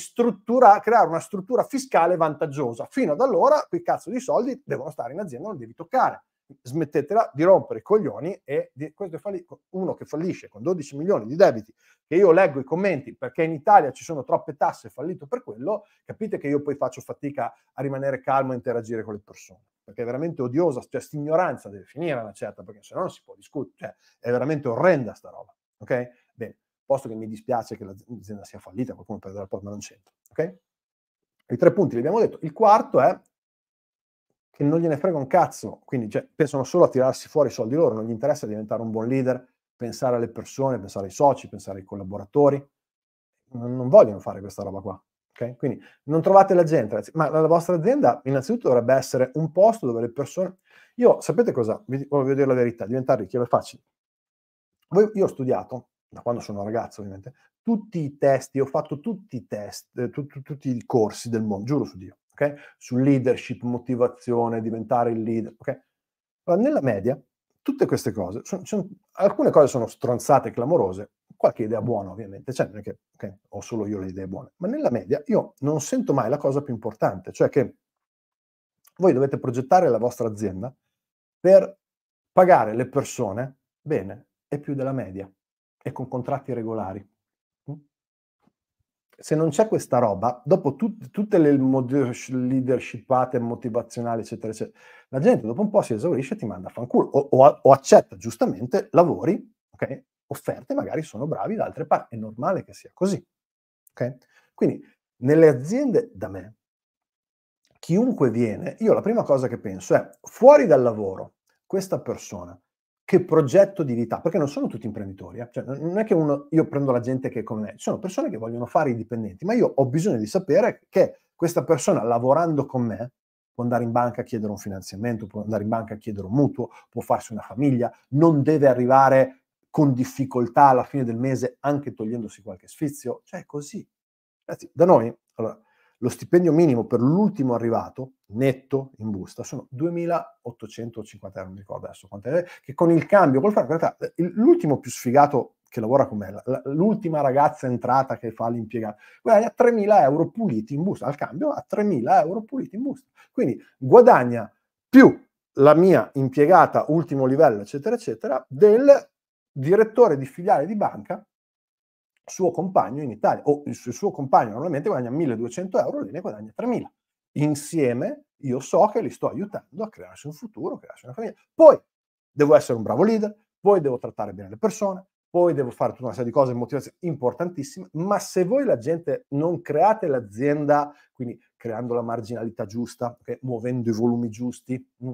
creare una struttura fiscale vantaggiosa. Fino ad allora quei cazzo di soldi devono stare in azienda, non li devi toccare. Smettetela di rompere i coglioni e di, questo è falli, uno che fallisce con 12 milioni di debiti, che io leggo i commenti perché in Italia ci sono troppe tasse, è fallito per quello, capite che io poi faccio fatica a rimanere calmo e interagire con le persone perché è veramente odiosa, cioè sta ignoranza deve finire una certa, perché se no non si può discutere, cioè, è veramente orrenda sta roba, ok? posto che mi dispiace che l'azienda sia fallita, qualcuno perderà il porto, ma non c'entra. Okay? I tre punti li abbiamo detto. Il quarto è che non gliene frega un cazzo, quindi cioè, pensano solo a tirarsi fuori i soldi loro, non gli interessa diventare un buon leader, pensare alle persone, pensare ai soci, pensare ai collaboratori, non, non vogliono fare questa roba qua. Okay? Quindi non trovate la gente, ma la vostra azienda innanzitutto dovrebbe essere un posto dove le persone... Io sapete cosa? Vi voglio dire la verità, diventare ricchi è facile. Voi, io ho studiato da quando sono ragazzo ovviamente, tutti i testi, ho fatto tutti i test, eh, tu, tutti i corsi del mondo, giuro su Dio, okay? su leadership, motivazione, diventare il leader. Okay? Allora, nella media, tutte queste cose, sono, sono, alcune cose sono stronzate, clamorose, qualche idea buona ovviamente, cioè non è che okay, ho solo io le idee buone, ma nella media io non sento mai la cosa più importante, cioè che voi dovete progettare la vostra azienda per pagare le persone bene e più della media e con contratti regolari. Mm? Se non c'è questa roba, dopo tut- tutte le leadershipate motivazionali, eccetera, eccetera, la gente dopo un po' si esaurisce e ti manda a fanculo o, o, o accetta giustamente lavori, okay? offerte, magari sono bravi da altre parti, è normale che sia così. Okay? Quindi nelle aziende da me, chiunque viene, io la prima cosa che penso è fuori dal lavoro, questa persona che progetto di vita, perché non sono tutti imprenditori, eh? cioè, non è che uno, io prendo la gente che è come me, sono persone che vogliono fare i dipendenti, ma io ho bisogno di sapere che questa persona lavorando con me può andare in banca a chiedere un finanziamento, può andare in banca a chiedere un mutuo, può farsi una famiglia, non deve arrivare con difficoltà alla fine del mese anche togliendosi qualche sfizio, cioè è così. Ragazzi, da noi, allora, lo stipendio minimo per l'ultimo arrivato, netto in busta, sono 2.850 euro, non ricordo adesso quanto è, che con il cambio, col fare, in realtà, eh, l'ultimo più sfigato che lavora con me, l'ultima ragazza entrata che fa l'impiegata, guadagna 3.000 euro puliti in busta, al cambio a 3.000 euro puliti in busta. Quindi guadagna più la mia impiegata ultimo livello, eccetera, eccetera, del direttore di filiale di banca suo compagno in Italia, o il suo compagno normalmente guadagna 1200 euro, lei ne guadagna 3000. Insieme io so che li sto aiutando a crearsi un futuro, a crearsi una famiglia. Poi devo essere un bravo leader, poi devo trattare bene le persone, poi devo fare tutta una serie di cose motivazioni importantissime, ma se voi la gente non create l'azienda, quindi creando la marginalità giusta, okay, muovendo i volumi giusti, mh, mm,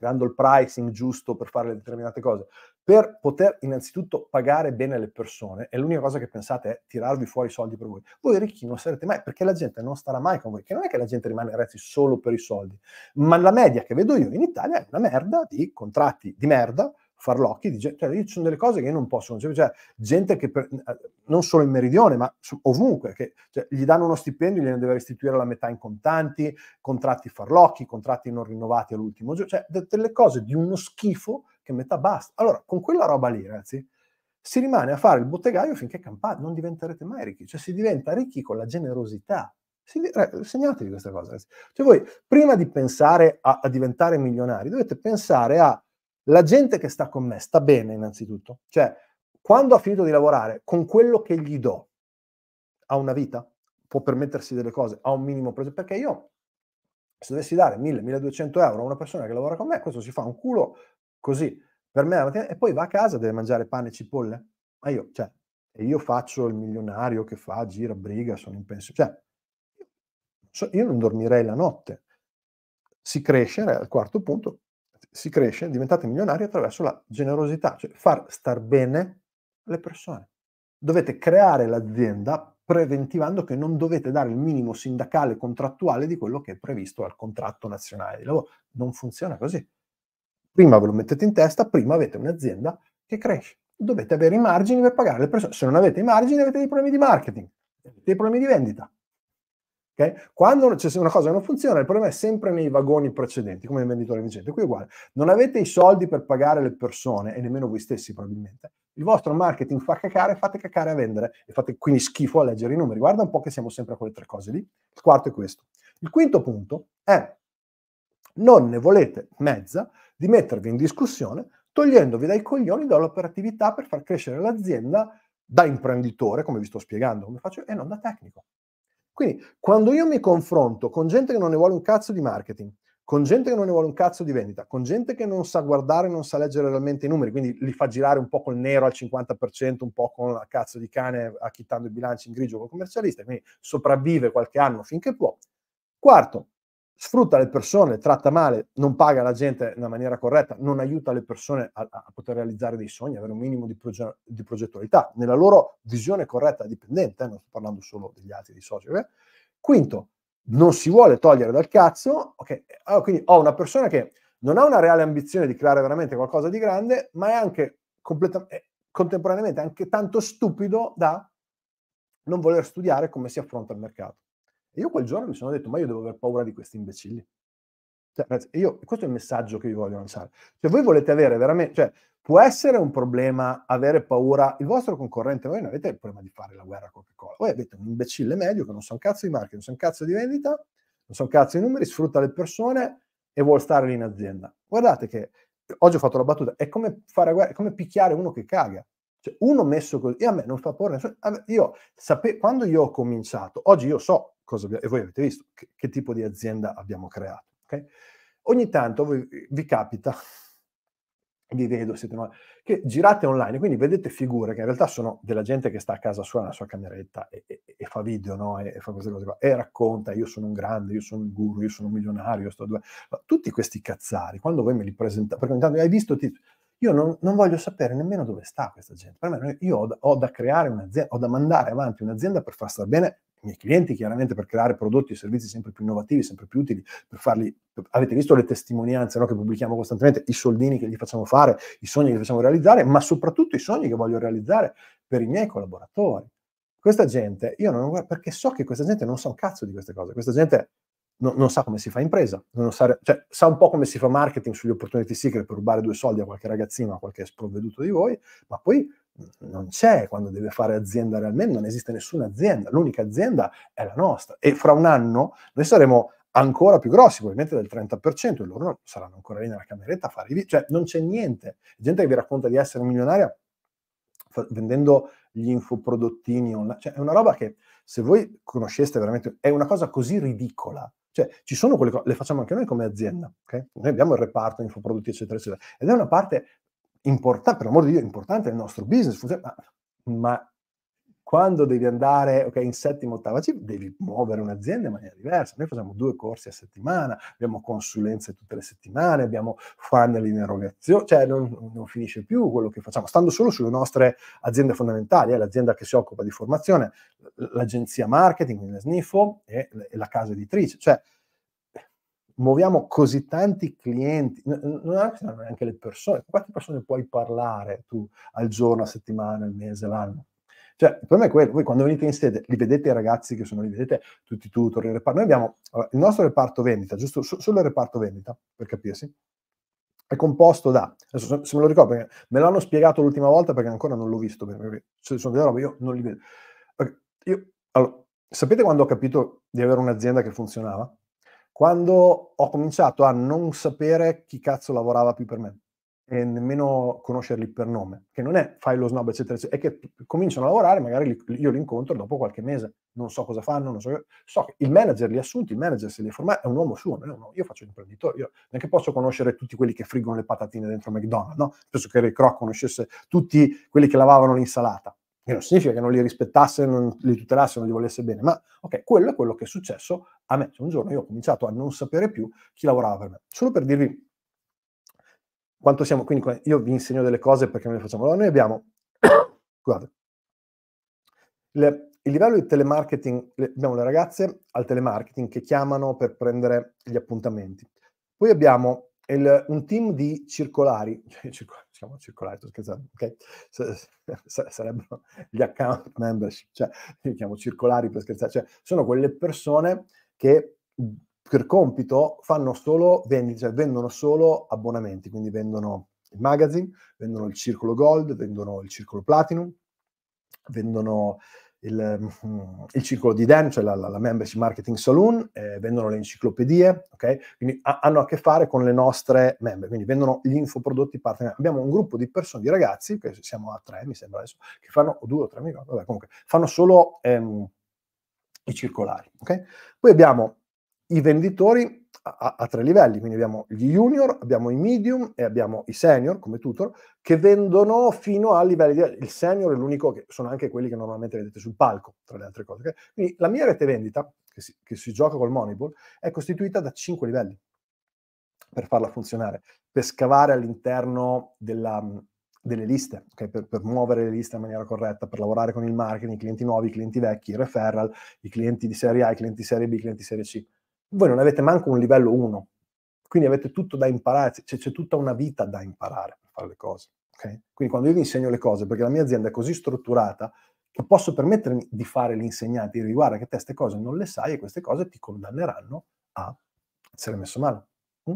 creando il pricing giusto per fare determinate cose. Per poter innanzitutto pagare bene le persone, e l'unica cosa che pensate è tirarvi fuori i soldi per voi. Voi ricchi non sarete mai, perché la gente non starà mai con voi, che non è che la gente rimane ragazzi solo per i soldi, ma la media che vedo io in Italia è una merda di contratti di merda farlocchi, di gente, cioè, ci sono delle cose che non possono, cioè, gente che per, eh, non solo in meridione, ma ovunque, che cioè, gli danno uno stipendio, gliene deve restituire la metà in contanti, contratti farlocchi, contratti non rinnovati all'ultimo giorno, cioè delle cose di uno schifo che metà basta. Allora, con quella roba lì, ragazzi, si rimane a fare il bottegaio finché campate, non diventerete mai ricchi, cioè si diventa ricchi con la generosità. Si, segnatevi questa cosa. Cioè voi, prima di pensare a, a diventare milionari, dovete pensare a la gente che sta con me sta bene innanzitutto, cioè quando ha finito di lavorare con quello che gli do, ha una vita, può permettersi delle cose, ha un minimo prezzo, perché io se dovessi dare 1000-1200 euro a una persona che lavora con me, questo si fa un culo così per me la mattina e poi va a casa, deve mangiare pane e cipolle, ma io, cioè, e io faccio il milionario che fa, gira, briga, sono in pensione, cioè, io non dormirei la notte. Si cresce al quarto punto, si cresce, diventate milionari attraverso la generosità, cioè far star bene le persone. Dovete creare l'azienda preventivando che non dovete dare il minimo sindacale contrattuale di quello che è previsto al contratto nazionale di lavoro. Non funziona così. Prima ve lo mettete in testa, prima avete un'azienda che cresce. Dovete avere i margini per pagare le persone. Se non avete i margini avete dei problemi di marketing, avete dei problemi di vendita. Okay? Quando c'è una cosa che non funziona, il problema è sempre nei vagoni precedenti, come il venditore vincente. Qui è uguale. Non avete i soldi per pagare le persone e nemmeno voi stessi probabilmente. Il vostro marketing fa cacare, fate cacare a vendere e fate quindi schifo a leggere i numeri. Guarda un po' che siamo sempre a quelle tre cose lì. Il quarto è questo. Il quinto punto è non ne volete mezza di mettervi in discussione togliendovi dai coglioni dall'operatività per far crescere l'azienda da imprenditore, come vi sto spiegando, come faccio, e non da tecnico. Quindi quando io mi confronto con gente che non ne vuole un cazzo di marketing, con gente che non ne vuole un cazzo di vendita, con gente che non sa guardare, non sa leggere realmente i numeri, quindi li fa girare un po' col nero al 50%, un po' con la cazzo di cane acchittando i bilanci in grigio col commercialista, quindi sopravvive qualche anno finché può. Quarto, sfrutta le persone, tratta male, non paga la gente in maniera corretta, non aiuta le persone a, a poter realizzare dei sogni, avere un minimo di, proge- di progettualità, nella loro visione corretta dipendente, eh, non sto parlando solo degli altri, dei soci. Eh. Quinto, non si vuole togliere dal cazzo, okay. allora, ah, quindi ho una persona che non ha una reale ambizione di creare veramente qualcosa di grande, ma è anche completa- è contemporaneamente anche tanto stupido da non voler studiare come si affronta il mercato. E io quel giorno mi sono detto, ma io devo aver paura di questi imbecilli. Cioè, ragazzi, io, questo è il messaggio che vi voglio lanciare. Cioè, voi volete avere veramente, cioè, può essere un problema avere paura, il vostro concorrente, voi non avete il problema di fare la guerra a Coca-Cola, voi avete un imbecille medio che non sa un cazzo di marketing, non sa un cazzo di vendita, non sa un cazzo di numeri, sfrutta le persone e vuole stare lì in azienda. Guardate che, oggi ho fatto la battuta, è come fare guerra, è come picchiare uno che caga. Cioè, uno messo così, e a me non fa paura nessuno. Io, sape- quando io ho cominciato, oggi io so cosa abbiamo, e voi avete visto che, che tipo di azienda abbiamo creato. Okay? Ogni tanto voi, eh, vi capita, vi vedo, siete, che girate online, quindi vedete figure che in realtà sono della gente che sta a casa sua nella sua cameretta e, e, e fa video, no? e, e, fa queste cose qua, e racconta, io sono un grande, io sono un guru, io sono un milionario, io sto due... Ma tutti questi cazzari, quando voi me li presentate, perché ogni tanto hai visto, ti, io non, non, voglio sapere nemmeno dove sta questa gente. Per me, io ho da, ho da creare un'azienda, ho da mandare avanti un'azienda per far star bene i miei clienti, chiaramente per creare prodotti e servizi sempre più innovativi, sempre più utili, per farli, avete visto le testimonianze no, che pubblichiamo costantemente, i soldini che gli facciamo fare, i sogni che facciamo realizzare, ma soprattutto i sogni che voglio realizzare per i miei collaboratori. Questa gente, io non guardo, perché so che questa gente non sa un cazzo di queste cose, questa gente non, non sa come si fa impresa, sa, cioè, sa un po' come si fa marketing sugli opportunity secret per rubare due soldi a qualche ragazzino, a qualche sprovveduto di voi, ma poi non c'è quando deve fare azienda realmente, non esiste nessuna azienda, l'unica azienda è la nostra e fra un anno noi saremo ancora più grossi, probabilmente del 30%, e loro saranno ancora lì nella cameretta a fare i video, cioè non c'è niente, gente che vi racconta di essere milionaria vendendo gli infoprodottini online, cioè è una roba che se voi conosceste veramente, è una cosa così ridicola, cioè ci sono quelle cose, le facciamo anche noi come azienda, ok? Noi abbiamo il reparto infoprodotti eccetera eccetera, ed è una parte importante, per l'amor di Dio, importante nel nostro business, ma, ma quando devi andare okay, in settima, ottava cifra, devi muovere un'azienda in maniera diversa. Noi facciamo due corsi a settimana, abbiamo consulenze tutte le settimane, abbiamo funnel in erogazione, cioè non, non finisce più quello che facciamo, stando solo sulle nostre aziende fondamentali, eh, l'azienda che si occupa di formazione, l'agenzia marketing, la SNIFO e la casa editrice. Cioè, muoviamo così tanti clienti, non neanche le persone, quante persone puoi parlare tu al giorno, a settimana, al mese, l'anno? Cioè, il problema è quello, voi quando venite in sede, li vedete i ragazzi che sono lì, vedete tutti i tutor, il reparto. Noi abbiamo il nostro reparto vendita, giusto su, solo il reparto vendita, per capirsi, è composto da, adesso se me lo ricordo, me l'hanno spiegato l'ultima volta perché ancora non l'ho visto, perché sono delle robe, io non li vedo. Io, allora, sapete quando ho capito di avere un'azienda che funzionava? quando ho cominciato a non sapere chi cazzo lavorava più per me e nemmeno conoscerli per nome, che non è fai lo snob eccetera eccetera, è che cominciano a lavorare, magari li, io li incontro dopo qualche mese, non so cosa fanno, non so, so che il manager li ha assunti, il manager se li ha formati, è un uomo suo, non è un io faccio l'imprenditore, io neanche posso conoscere tutti quelli che friggono le patatine dentro McDonald's, no? Penso che Ray Kroc conoscesse tutti quelli che lavavano l'insalata, che non significa che non li rispettasse, non li tutelasse, non li volesse bene, ma ok, quello è quello che è successo a me. un giorno io ho cominciato a non sapere più chi lavorava per me. Solo per dirvi quanto siamo, quindi io vi insegno delle cose perché noi le facciamo. Allora, noi abbiamo, guardate, le, il livello di telemarketing, le, abbiamo le ragazze al telemarketing che chiamano per prendere gli appuntamenti. Poi abbiamo il, un team di circolari, diciamo circolari, sto scherzando, ok? S- sarebbero gli account membership, cioè li chiamo circolari per scherzare, cioè sono quelle persone che per compito fanno solo vendite, cioè vendono solo abbonamenti, quindi vendono il magazine, vendono il circolo gold, vendono il circolo platinum, vendono il, mm, il ciclo di Dan, cioè la, la, la Membership Marketing Saloon, eh, vendono le enciclopedie, ok? Quindi a, hanno a che fare con le nostre member, quindi vendono gli infoprodotti partner. Abbiamo un gruppo di persone, di ragazzi, che siamo a tre mi sembra adesso, che fanno, o due o tre, vabbè comunque, fanno solo ehm, i circolari, ok? Poi abbiamo i venditori a, a, tre livelli, quindi abbiamo gli junior, abbiamo i medium e abbiamo i senior come tutor che vendono fino a livelli di... Il senior è l'unico che sono anche quelli che normalmente vedete sul palco, tra le altre cose. Quindi la mia rete vendita, che si, che si gioca col Moneyball, è costituita da cinque livelli per farla funzionare, per scavare all'interno della, delle liste, okay? per, per, muovere le liste in maniera corretta, per lavorare con il marketing, i clienti nuovi, i clienti vecchi, i referral, i clienti di serie A, i clienti di serie B, i clienti di serie C voi non avete manco un livello 1, quindi avete tutto da imparare, cioè c'è tutta una vita da imparare per fare le cose. Okay? Quindi quando io vi insegno le cose, perché la mia azienda è così strutturata che posso permettermi di fare l'insegnante, di dire che te queste cose non le sai e queste cose ti condanneranno a essere messo male. Mm?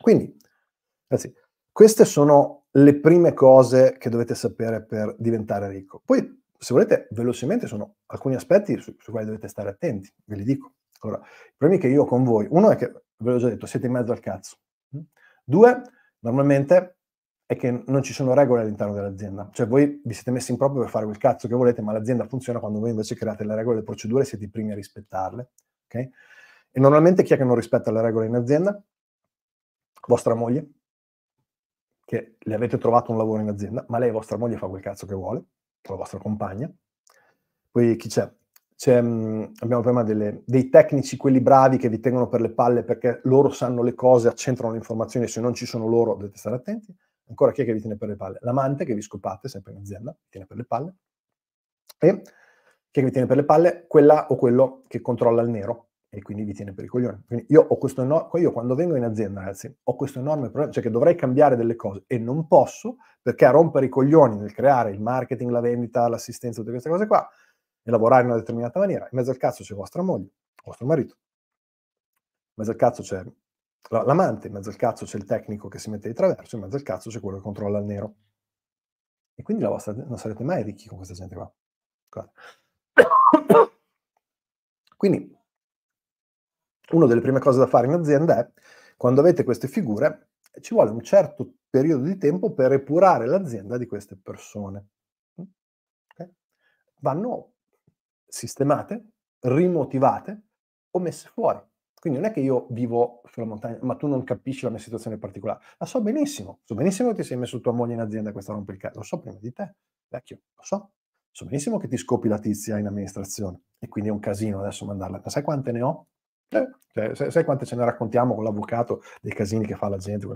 Quindi, ragazzi, queste sono le prime cose che dovete sapere per diventare ricco. Poi, se volete, velocemente sono alcuni aspetti sui su quali dovete stare attenti, ve li dico. Allora, i problemi che io ho con voi, uno è che, ve l'ho già detto, siete in mezzo al cazzo. Mm? Due, normalmente è che non ci sono regole all'interno dell'azienda. Cioè voi vi siete messi in proprio per fare quel cazzo che volete, ma l'azienda funziona quando voi invece create le regole e le procedure e siete i primi a rispettarle. Okay? E normalmente chi è che non rispetta le regole in azienda? Vostra moglie, che le avete trovato un lavoro in azienda, ma lei, vostra moglie, fa quel cazzo che vuole, o la vostra compagna. Poi chi c'è? Mhmm, abbiamo il problema delle, dei tecnici, quelli bravi che vi tengono per le palle perché loro sanno le cose, accentrano le informazioni, se non ci sono loro dovete stare attenti. Ancora chi è che vi tiene per le palle? L'amante che vi scopate sempre in azienda, vi tiene per le palle. E chi è che vi tiene per le palle? Quella o quello che controlla il nero e quindi vi tiene per i coglioni. Quindi io ho questo enorme, io quando vengo in azienda, ragazzi, ho questo enorme problema, cioè che dovrei cambiare delle cose e non posso perché a rompere i coglioni nel creare il marketing, la vendita, l'assistenza, tutte queste cose qua, e lavorare in una determinata maniera. In mezzo al cazzo c'è vostra moglie, vostro marito. In mezzo al cazzo c'è l'amante, in mezzo al cazzo c'è il tecnico che si mette di traverso, in mezzo al cazzo c'è quello che controlla il nero. E quindi vostra, non sarete mai ricchi con questa gente qua. Quindi, una delle prime cose da fare in azienda è, quando avete queste figure, ci vuole un certo periodo di tempo per epurare l'azienda di queste persone. Okay? Vanno sistemate, rimotivate o messe fuori. Quindi non è che io vivo sulla montagna, ma tu non capisci la mia situazione particolare. La so benissimo, so benissimo che ti sei messo tua moglie in azienda questa rompe il cazzo, lo so prima di te, vecchio, lo so. So benissimo che ti scopi la tizia in amministrazione e quindi è un casino adesso mandarla. Ma sai quante ne ho? Eh, cioè, sai, sai, quante ce ne raccontiamo con l'avvocato dei casini che fa la gente,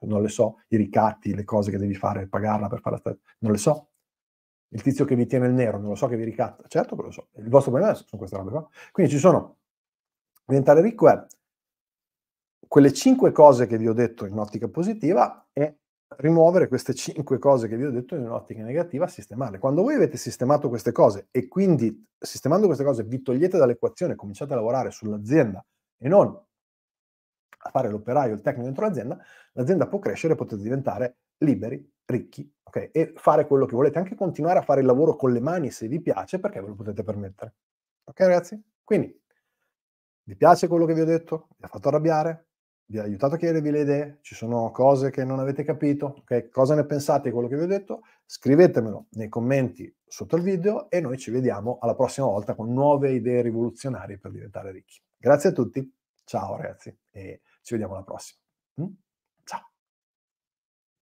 Non le so, i ricatti, le cose che devi fare, pagarla per fare la stare, non le so il tizio che vi tiene il nero, non lo so che vi ricatta, certo che lo so, il vostro problema sono queste robe qua. Quindi ci sono, diventare ricco è quelle cinque cose che vi ho detto in ottica positiva e rimuovere queste cinque cose che vi ho detto in un'ottica negativa, sistemarle. Quando voi avete sistemato queste cose e quindi sistemando queste cose vi togliete dall'equazione, cominciate a lavorare sull'azienda e non a fare l'operaio, il tecnico dentro l'azienda, l'azienda può crescere e potete diventare liberi, ricchi okay? e fare quello che volete, anche continuare a fare il lavoro con le mani se vi piace, perché ve lo potete permettere. Ok ragazzi? Quindi, vi piace quello che vi ho detto? Vi ha fatto arrabbiare? Vi ha aiutato a chiedervi le idee? Ci sono cose che non avete capito? Okay? Cosa ne pensate di quello che vi ho detto? Scrivetemelo nei commenti sotto il video e noi ci vediamo alla prossima volta con nuove idee rivoluzionarie per diventare ricchi. Grazie a tutti, ciao ragazzi e ci vediamo alla prossima. Mm?